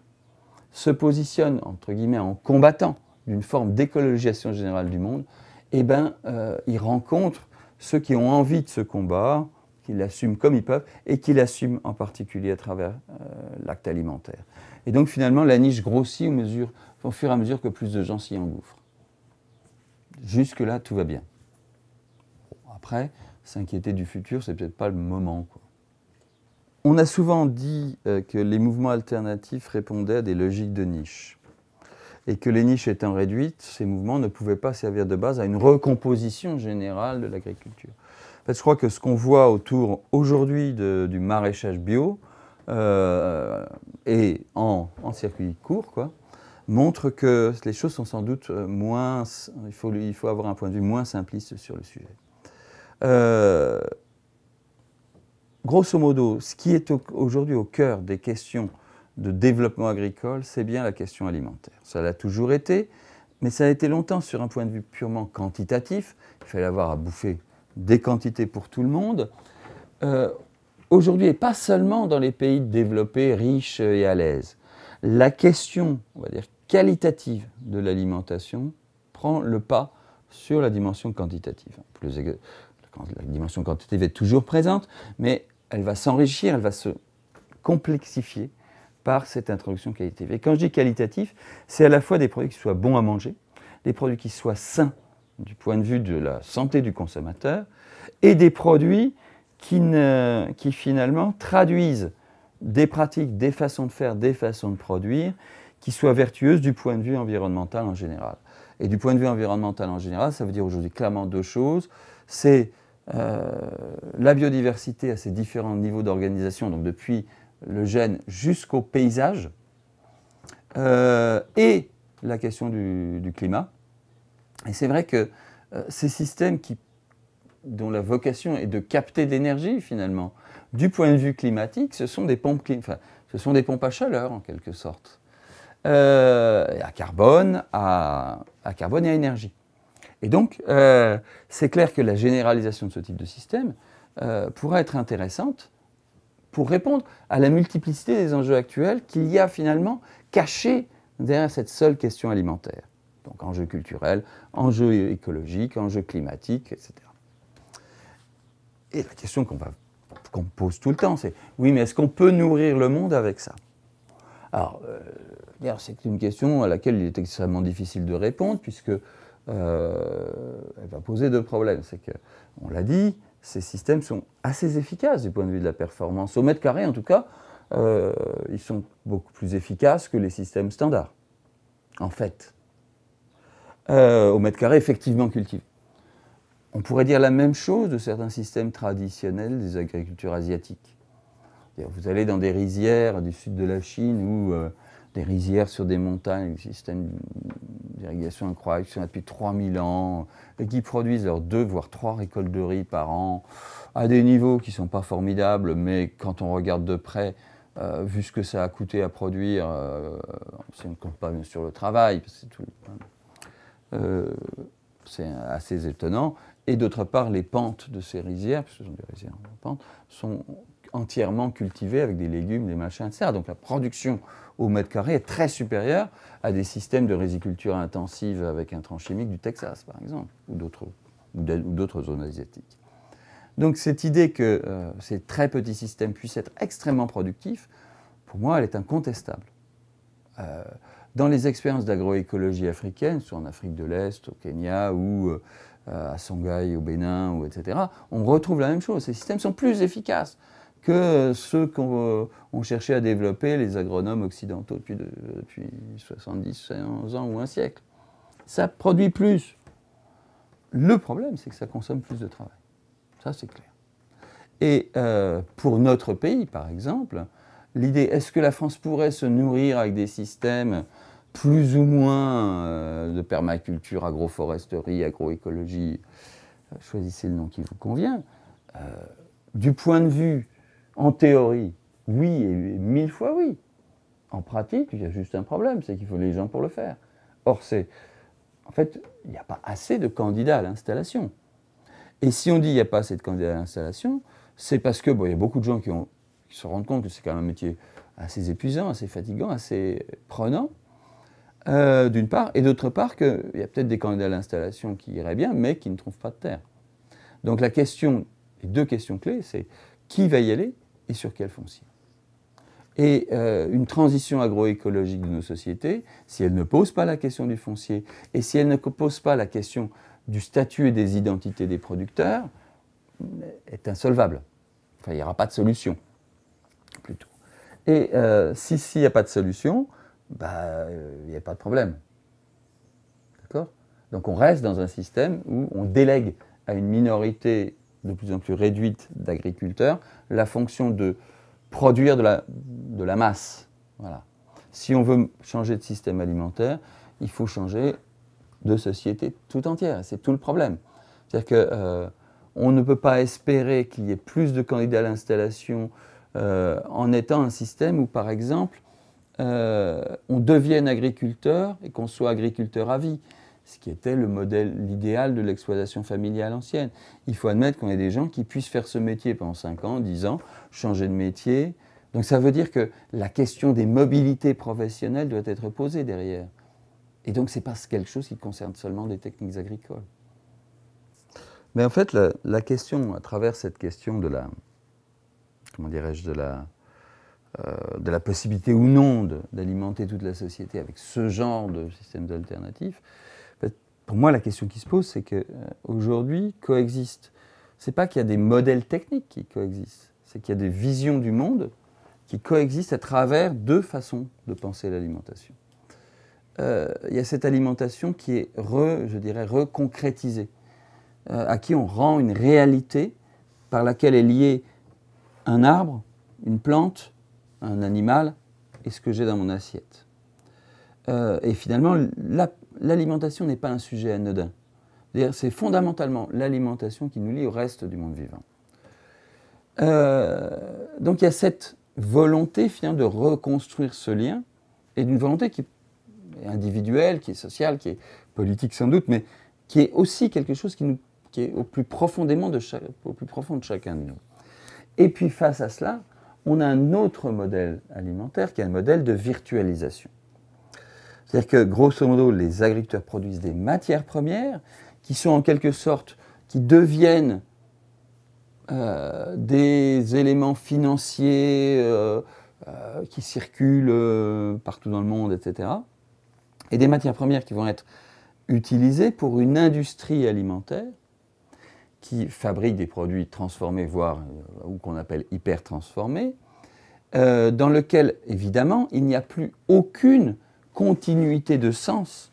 se positionnent, entre guillemets, en combattant d'une forme d'écologisation générale du monde, eh bien, euh, ils rencontrent ceux qui ont envie de ce combat, qui l'assument comme ils peuvent, et qui l'assument en particulier à travers euh, l'acte alimentaire. Et donc, finalement, la niche grossit au mesure au fur et à mesure que plus de gens s'y engouffrent. Jusque-là, tout va bien. après, s'inquiéter du futur, c'est peut-être pas le moment. On a souvent dit euh, que les mouvements alternatifs répondaient à des logiques de niche et que les niches étant réduites, ces mouvements ne pouvaient pas servir de base à une recomposition générale de l'agriculture. je crois que ce qu'on voit autour aujourd'hui du maraîchage bio et euh, en, en circuit court, quoi, montre que les choses sont sans doute euh, moins... Il faut, avoir un point de vue moins simpliste sur le sujet. Euh, grosso modo, ce qui est aujourd'hui au cœur des questions de développement agricole, c'est bien la question alimentaire. Ça l'a toujours été, mais ça a été longtemps sur un point de vue purement quantitatif. Il fallait avoir à bouffer des quantités pour tout le monde. Euh, aujourd'hui, et pas seulement dans les pays développés, riches et à l'aise la question, on va dire, qualitative de l'alimentation prend le pas sur la dimension quantitative. la dimension quantitative est toujours présente, mais elle va s'enrichir, elle va se complexifier par cette introduction qualitative. Et quand je dis qualitatif, c'est à la fois des produits qui soient bons à manger, des produits qui soient sains du point de vue de la santé du consommateur, et des produits qui finalement traduisent des pratiques, des façons de faire, des façons de produire qui soient vertueuses du point de vue environnemental en général. Et du point de vue environnemental en général, ça veut dire aujourd'hui clairement deux choses. C'est euh, la biodiversité à ses différents niveaux d'organisation, donc depuis le gène jusqu'au paysage, euh, et la question du, climat. Et c'est vrai que euh, ces systèmes qui, dont la vocation est de capter de l'énergie finalement, du point de vue climatique, ce sont des pompes, à chaleur en quelque sorte, euh, à carbone, à, carbone et à énergie. Et donc, euh, c'est clair que la généralisation de ce type de système euh, pourrait être intéressante pour répondre à la multiplicité des enjeux actuels qu'il y a finalement cachés derrière cette seule question alimentaire. Donc enjeux culturels, enjeux écologiques, enjeux climatiques, etc. Et la question qu'on va qu'on pose tout le temps, c'est oui, mais est-ce qu'on peut nourrir le monde avec ça Alors, euh, c'est une question à laquelle il est extrêmement difficile de répondre, puisque euh, elle va poser deux problèmes. C'est que, on l'a dit, ces systèmes sont assez efficaces du point de vue de la performance. Au mètre carré, en tout cas, euh, ils sont beaucoup plus efficaces que les systèmes standards, en fait, au mètre carré effectivement cultivé. On pourrait dire la même chose de certains systèmes traditionnels des agricultures asiatiques. Vous allez dans des rizières du sud de la Chine ou euh, des rizières sur des montagnes, des systèmes d'irrigation incroyables qui sont depuis 3000 ans et qui produisent leurs deux voire trois récoltes de riz par an à des niveaux qui ne sont pas formidables, mais quand on regarde de près, euh, vu ce que ça a coûté à produire, euh, si on ne compte pas bien sûr le travail, c'est assez étonnant, et d'autre part, les pentes de ces rizières, puisque ce sont des rizières en pente, sont entièrement cultivées avec des légumes, des machins, etc. Donc la production au mètre carré est très supérieure à des systèmes de riziculture intensive avec un tranche chimique du Texas, par exemple, ou d'autres zones asiatiques. Donc cette idée que euh, ces très petits systèmes puissent être extrêmement productifs, pour moi, elle est incontestable. Euh, dans les expériences d'agroécologie africaine, soit en Afrique de l'Est, au Kenya, ou euh, euh, à Songhai, au Bénin, ou etc., on retrouve la même chose. Ces systèmes sont plus efficaces que ceux qu'ont euh, cherché à développer les agronomes occidentaux depuis, 70, ans ou un siècle. Ça produit plus. Le problème, c'est que ça consomme plus de travail. Ça, c'est clair. Et euh, pour notre pays, par exemple, l'idée, est-ce que la France pourrait se nourrir avec des systèmes plus ou moins euh, de permaculture, agroforesterie, agroécologie, euh, choisissez le nom qui vous convient. Euh, du point de vue, en théorie, oui et mille fois oui. En pratique, il y a juste un problème, c'est qu'il faut les gens pour le faire. Or, c'est. En fait, il n'y a pas assez de candidats à l'installation. Et si on dit qu'il n'y a pas assez de candidats à l'installation, c'est parce que il y a beaucoup de gens qui se rendent compte que c'est quand même un métier assez épuisant, assez fatigant, assez prenant. Euh, d'une part, et d'autre part qu'il y a peut-être des candidats à l'installation qui iraient bien, mais qui ne trouvent pas de terre. Donc la question, les deux questions clés, c'est qui va y aller et sur quel foncier. Et euh, une transition agroécologique de nos sociétés, si elle ne pose pas la question du foncier et si elle ne pose pas la question du statut et des identités des producteurs, euh, est insolvable. Enfin, il n'y aura pas de solution, plutôt. Et si s'il n'y a pas de solution, il bah, n'y euh, a pas de problème. D'accord Donc on reste dans un système où on délègue à une minorité de plus en plus réduite d'agriculteurs la fonction de produire de la, de la masse. Voilà. Si on veut changer de système alimentaire, il faut changer de société tout entière. C'est tout le problème. C'est-à-dire que euh, on ne peut pas espérer qu'il y ait plus de candidats à l'installation euh, en étant un système où, par exemple, euh, on devienne agriculteur et qu'on soit agriculteur à vie, ce qui était le modèle, l'idéal de l'exploitation familiale ancienne. Il faut admettre qu'on ait des gens qui puissent faire ce métier pendant 5 ans, 10 ans, changer de métier. Donc ça veut dire que la question des mobilités professionnelles doit être posée derrière. Et donc c'est n'est pas quelque chose qui concerne seulement les techniques agricoles. Mais en fait, la question, à travers cette question de la, comment dirais-je, de la, euh, de la possibilité ou non d'alimenter toute la société avec ce genre de systèmes alternatifs, pour moi, la question qui se pose, c'est qu'aujourd'hui, euh, coexiste. Ce n'est pas qu'il y a des modèles techniques qui coexistent, c'est qu'il y a des visions du monde qui coexistent à travers deux façons de penser l'alimentation. Euh, il y a cette alimentation qui est, je dirais, reconcrétisée, à qui on rend une réalité par laquelle est lié un arbre, une plante, un animal et ce que j'ai dans mon assiette. Euh, et finalement, l'alimentation n'est pas un sujet anodin. C'est fondamentalement l'alimentation qui nous lie au reste du monde vivant. Euh, donc il y a cette volonté finalement de reconstruire ce lien, et d'une volonté qui est individuelle, qui est sociale, qui est politique sans doute, mais qui est aussi quelque chose qui, nous, qui est au plus, profondément de au plus profond de chacun de nous. Et puis face à cela, on a un autre modèle alimentaire qui est un modèle de virtualisation. C'est-à-dire que grosso modo, les agriculteurs produisent des matières premières qui sont en quelque sorte, qui deviennent euh, des éléments financiers euh, euh, qui circulent partout dans le monde, etc. Et des matières premières qui vont être utilisées pour une industrie alimentaire qui fabriquent des produits transformés, voire euh, ou qu'on appelle hyper transformés, euh, dans lequel évidemment il n'y a plus aucune continuité de sens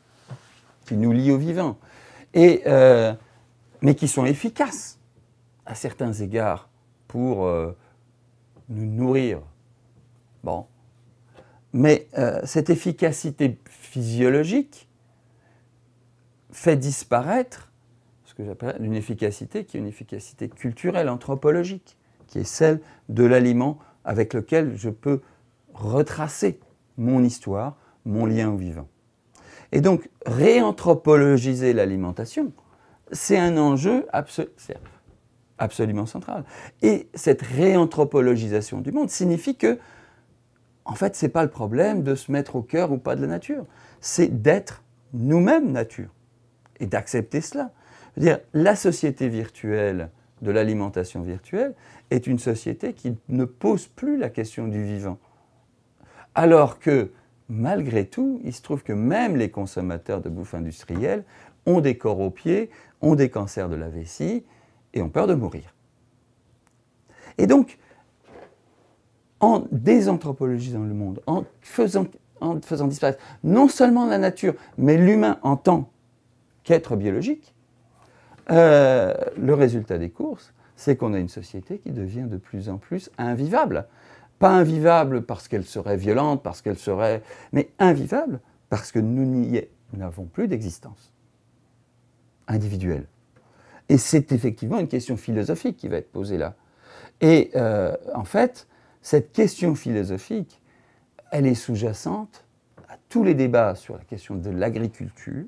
qui nous lie au vivant, et, euh, mais qui sont efficaces à certains égards pour nous nourrir. Bon. Mais cette efficacité physiologique fait disparaître d'une une efficacité qui est une efficacité culturelle, anthropologique, qui est celle de l'aliment avec lequel je peux retracer mon histoire, mon lien au vivant. Et donc, réanthropologiser l'alimentation, c'est un enjeu absolument central. Et cette réanthropologisation du monde signifie que, en fait, ce n'est pas le problème de se mettre au cœur ou pas de la nature, c'est d'être nous-mêmes nature et d'accepter cela la société virtuelle de l'alimentation virtuelle est une société qui ne pose plus la question du vivant. Alors que, malgré tout, il se trouve que même les consommateurs de bouffe industrielle ont des corps aux pieds, ont des cancers de la vessie et ont peur de mourir. Et donc, en désanthropologisant le monde, en faisant, en faisant disparaître non seulement la nature, mais l'humain en tant qu'être biologique, euh, le résultat des courses, c'est qu'on a une société qui devient de plus en plus invivable. Pas invivable parce qu'elle serait violente, parce qu'elle serait... mais invivable parce que nous n'avons plus d'existence individuelle. Et c'est effectivement une question philosophique qui va être posée là. Et euh, en fait, cette question philosophique, elle est sous-jacente à tous les débats sur la question de l'agriculture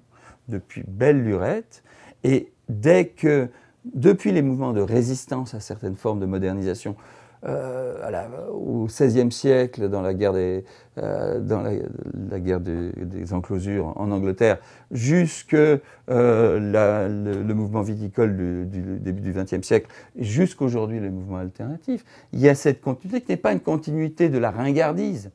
depuis belle lurette. Et dès que, depuis les mouvements de résistance à certaines formes de modernisation, euh, au XVIe siècle, dans la guerre des, euh, dans la, guerre enclosures en Angleterre, jusque euh, le, mouvement viticole du, du début du XXe siècle, jusqu'aujourd'hui le mouvement alternatif, il y a cette continuité qui n'est pas une continuité de la ringardise.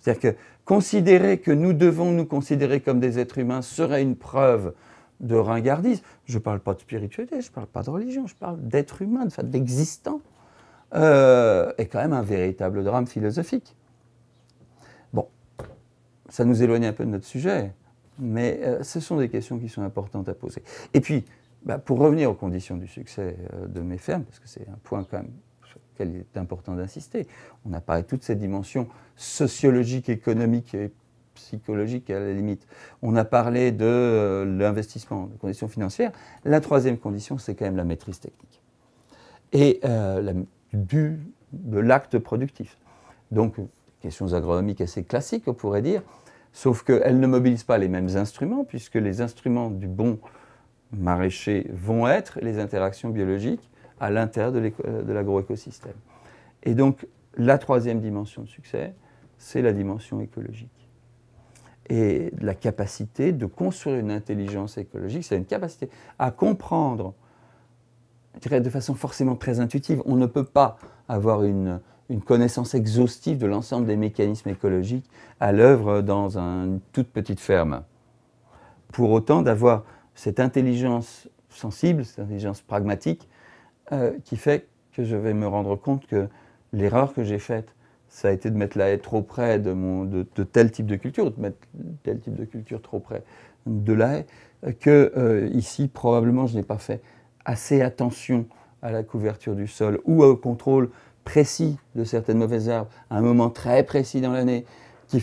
C'est-à-dire que considérer que nous devons nous considérer comme des êtres humains serait une preuve de ringardise. Je ne parle pas de spiritualité, je ne parle pas de religion, je parle d'être humain, d'existant. Euh, est quand même un véritable drame philosophique. Bon, ça nous éloigne un peu de notre sujet, mais euh, ce sont des questions qui sont importantes à poser. Et puis, bah, pour revenir aux conditions du succès euh, de mes fermes, parce que c'est un point quand même sur lequel il est important d'insister, on apparaît toutes cette dimension sociologique, économique et psychologique à la limite. On a parlé de euh, l'investissement, de conditions financières. La troisième condition, c'est quand même la maîtrise technique. Et euh, de l'acte productif. Donc, questions agronomiques assez classiques, on pourrait dire, sauf qu'elles ne mobilisent pas les mêmes instruments, puisque les instruments du bon maraîcher vont être les interactions biologiques à l'intérieur de euh, l'agroécosystème. Et donc, la troisième dimension de succès, c'est la dimension écologique et la capacité de construire une intelligence écologique, c'est une capacité à comprendre, de façon forcément très intuitive, on ne peut pas avoir une, connaissance exhaustive de l'ensemble des mécanismes écologiques à l'œuvre dans une toute petite ferme. Pour autant, d'avoir cette intelligence sensible, cette intelligence pragmatique, euh, qui fait que je vais me rendre compte que l'erreur que j'ai faite ça a été de mettre la haie trop près de, de, tel type de culture, de mettre tel type de culture trop près de la haie, que euh, ici, probablement, je n'ai pas fait assez attention à la couverture du sol ou au contrôle précis de certaines mauvaises herbes à un moment très précis dans l'année, qui,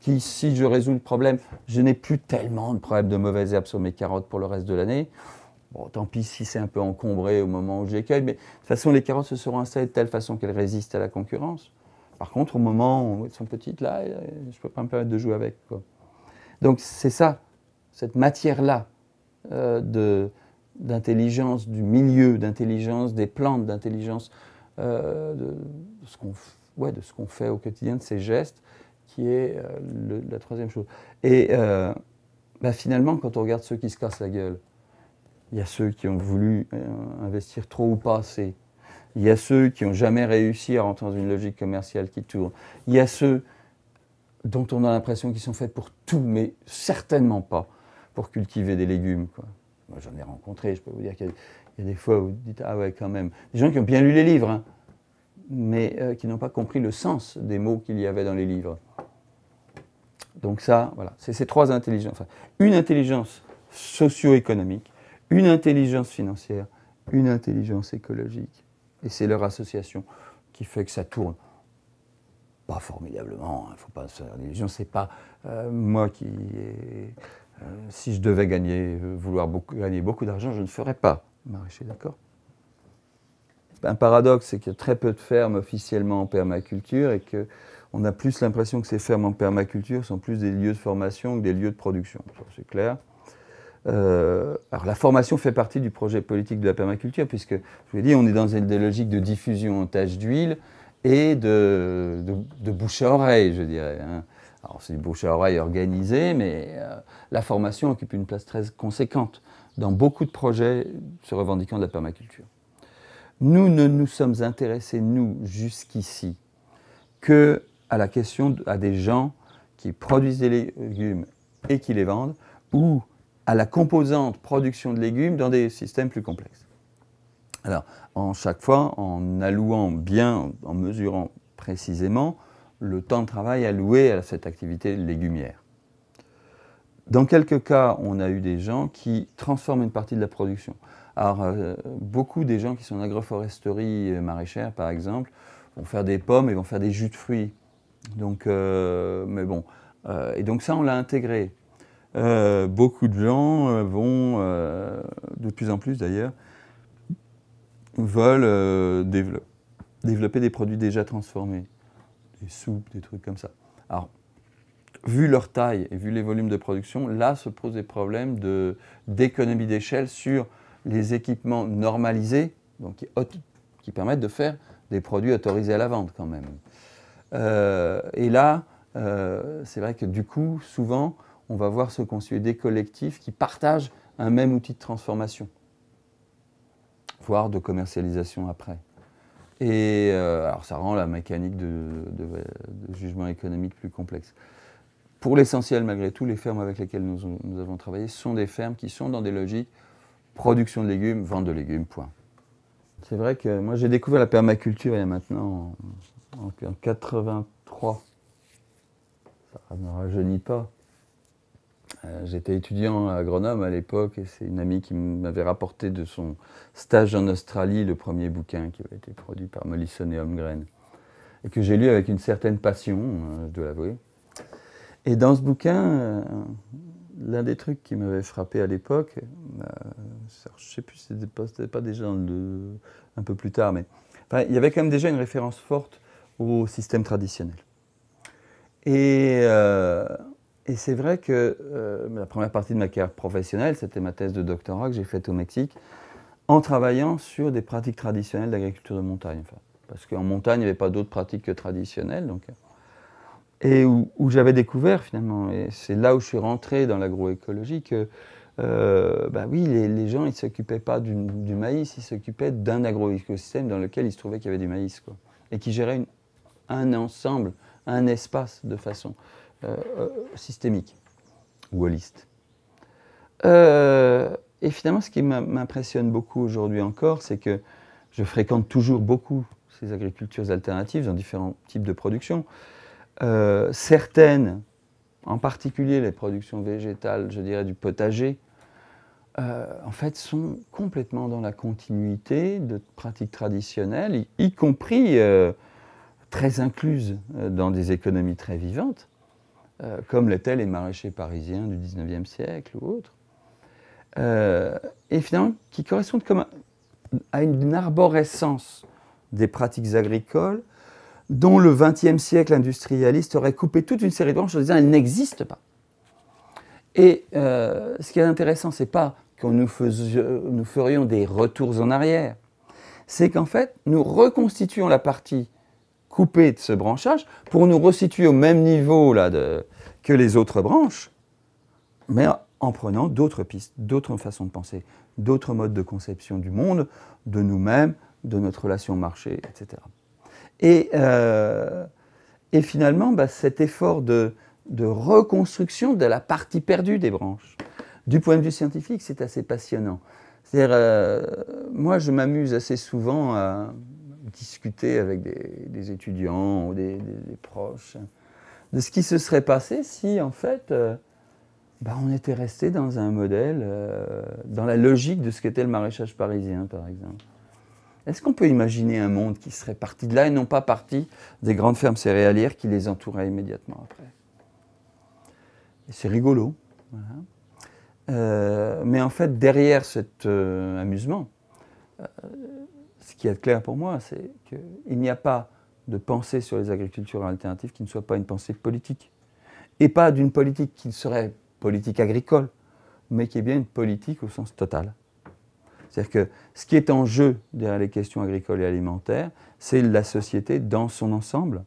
qui, si je résous le problème, je n'ai plus tellement de problèmes de mauvaises herbes sur mes carottes pour le reste de l'année. Bon, tant pis si c'est un peu encombré au moment où j'écueille, mais de toute façon, les carottes se seront installées de telle façon qu'elles résistent à la concurrence. Par contre, au moment où elles sont petites, là, euh, je ne peux pas me permettre de jouer avec. Donc c'est ça, cette matière-là euh, d'intelligence du milieu, d'intelligence des plantes, d'intelligence euh, de, ce qu'on fait au quotidien, de ces gestes, qui est euh, la troisième chose. Et bah, finalement, quand on regarde ceux qui se cassent la gueule, il y a ceux qui ont voulu investir trop ou pas assez il y a ceux qui n'ont jamais réussi à rentrer dans une logique commerciale qui tourne. Il y a ceux dont on a l'impression qu'ils sont faits pour tout, mais certainement pas pour cultiver des légumes. Moi, j'en ai rencontré, je peux vous dire qu'il y, a des fois où vous dites Ah ouais, quand même. Des gens qui ont bien lu les livres, hein, mais euh, qui n'ont pas compris le sens des mots qu'il y avait dans les livres. Donc, ça, voilà, c'est ces trois intelligences. une intelligence socio-économique, une intelligence financière, une intelligence écologique et c'est leur association qui fait que ça tourne. Pas formidablement, il hein, ne faut pas se faire Ce C'est pas euh, moi qui. Euh, si je devais gagner, euh, vouloir beaucoup, gagner beaucoup d'argent, je ne ferais pas maraîcher, d'accord Un paradoxe, c'est qu'il y a très peu de fermes officiellement en permaculture et qu'on a plus l'impression que ces fermes en permaculture sont plus des lieux de formation que des lieux de production. c'est clair. Euh, alors la formation fait partie du projet politique de la permaculture, puisque, je vous l'ai dit, on est dans une logique de diffusion en tâche d'huile et de, de, bouche à oreille, je dirais. Hein. Alors c'est une bouche à oreille organisé, mais euh, la formation occupe une place très conséquente dans beaucoup de projets se revendiquant de la permaculture. Nous ne nous sommes intéressés, nous, jusqu'ici, que à la question à des gens qui produisent des légumes et qui les vendent, ou à la composante production de légumes dans des systèmes plus complexes. Alors, en chaque fois, en allouant bien, en mesurant précisément le temps de travail alloué à cette activité légumière. Dans quelques cas, on a eu des gens qui transforment une partie de la production. Alors, euh, beaucoup des gens qui sont en agroforesterie euh, maraîchère, par exemple, vont faire des pommes et vont faire des jus de fruits. Donc, euh, mais bon. et donc ça, on l'a intégré. Euh, beaucoup de gens euh, vont, euh, de plus en plus d'ailleurs, veulent développer, des produits déjà transformés, des soupes, des trucs comme ça. Alors, vu leur taille et vu les volumes de production, là se posent des problèmes d'économie d'échelle sur les équipements normalisés, donc qui, permettent de faire des produits autorisés à la vente quand même. et là, c'est vrai que du coup, souvent, on va voir se constituer des collectifs qui partagent un même outil de transformation, voire de commercialisation après. Et euh, alors ça rend la mécanique de, jugement économique plus complexe. Pour l'essentiel, malgré tout, les fermes avec lesquelles nous, avons travaillé sont des fermes qui sont dans des logiques production de légumes, vente de légumes, point. C'est vrai que moi j'ai découvert la permaculture il y a maintenant en, 83. Ça ne rajeunit pas. Euh, j'étais étudiant à agronome à l'époque et c'est une amie qui m'avait rapporté de son stage en Australie le premier bouquin qui avait été produit par Mollison et Holmgren et que j'ai lu avec une certaine passion, euh, je dois l'avouer. Et dans ce bouquin, euh, l'un des trucs qui m'avait frappé à l'époque, je ne sais plus, si c'était pas, déjà un peu plus tard, mais il y avait quand même déjà une référence forte au système traditionnel. Et et c'est vrai que euh, la première partie de ma carrière professionnelle, c'était ma thèse de doctorat que j'ai faite au Mexique, en travaillant sur des pratiques traditionnelles d'agriculture de montagne. parce qu'en montagne, il n'y avait pas d'autres pratiques que traditionnelles. Euh, et où, j'avais découvert finalement, et c'est là où je suis rentré dans l'agroécologie, que euh, bah oui, les, gens, ne s'occupaient pas du, maïs, ils s'occupaient d'un agroécosystème dans lequel il se trouvait qu'il y avait du maïs, quoi, et qui gérait un ensemble, un espace de façon euh, euh, systémique ou holiste. Euh, et finalement, ce qui m'impressionne beaucoup aujourd'hui encore, c'est que je fréquente toujours beaucoup ces agricultures alternatives dans différents types de production. certaines, en particulier les productions végétales, je dirais du potager, en fait sont complètement dans la continuité de pratiques traditionnelles, y, compris très incluses dans des économies très vivantes. Euh, comme l'étaient les maraîchers parisiens du 19e siècle ou autres, euh, et finalement qui correspondent comme à une, arborescence des pratiques agricoles dont le 20e siècle industrialiste aurait coupé toute une série de branches en disant elles n'existent pas. Et euh, ce qui est intéressant, c'est pas que nous, nous ferions des retours en arrière, c'est qu'en fait, nous reconstituons la partie couper de ce branchage pour nous resituer au même niveau là, de, que les autres branches, mais en prenant d'autres pistes, d'autres façons de penser, d'autres modes de conception du monde, de nous-mêmes, de notre relation au marché, etc. Et, euh, et finalement, bah, cet effort de, de reconstruction de la partie perdue des branches, du point de vue scientifique, c'est assez passionnant. C'est-à-dire, euh, moi, je m'amuse assez souvent à discuter avec des, étudiants ou des, proches de ce qui se serait passé si, en fait, euh, bah, on était resté dans un modèle, euh, dans la logique de ce qu'était le maraîchage parisien, par exemple. Est-ce qu'on peut imaginer un monde qui serait parti de là et non pas parti des grandes fermes céréalières qui les entouraient immédiatement après C'est rigolo. Euh, mais en fait, derrière cet amusement, ce qui est clair pour moi, c'est qu'il n'y a pas de pensée sur les agricultures alternatives qui ne soit pas une pensée politique. Et pas d'une politique qui serait politique agricole, mais qui est bien une politique au sens total. C'est-à-dire que ce qui est en jeu derrière les questions agricoles et alimentaires, c'est la société dans son ensemble.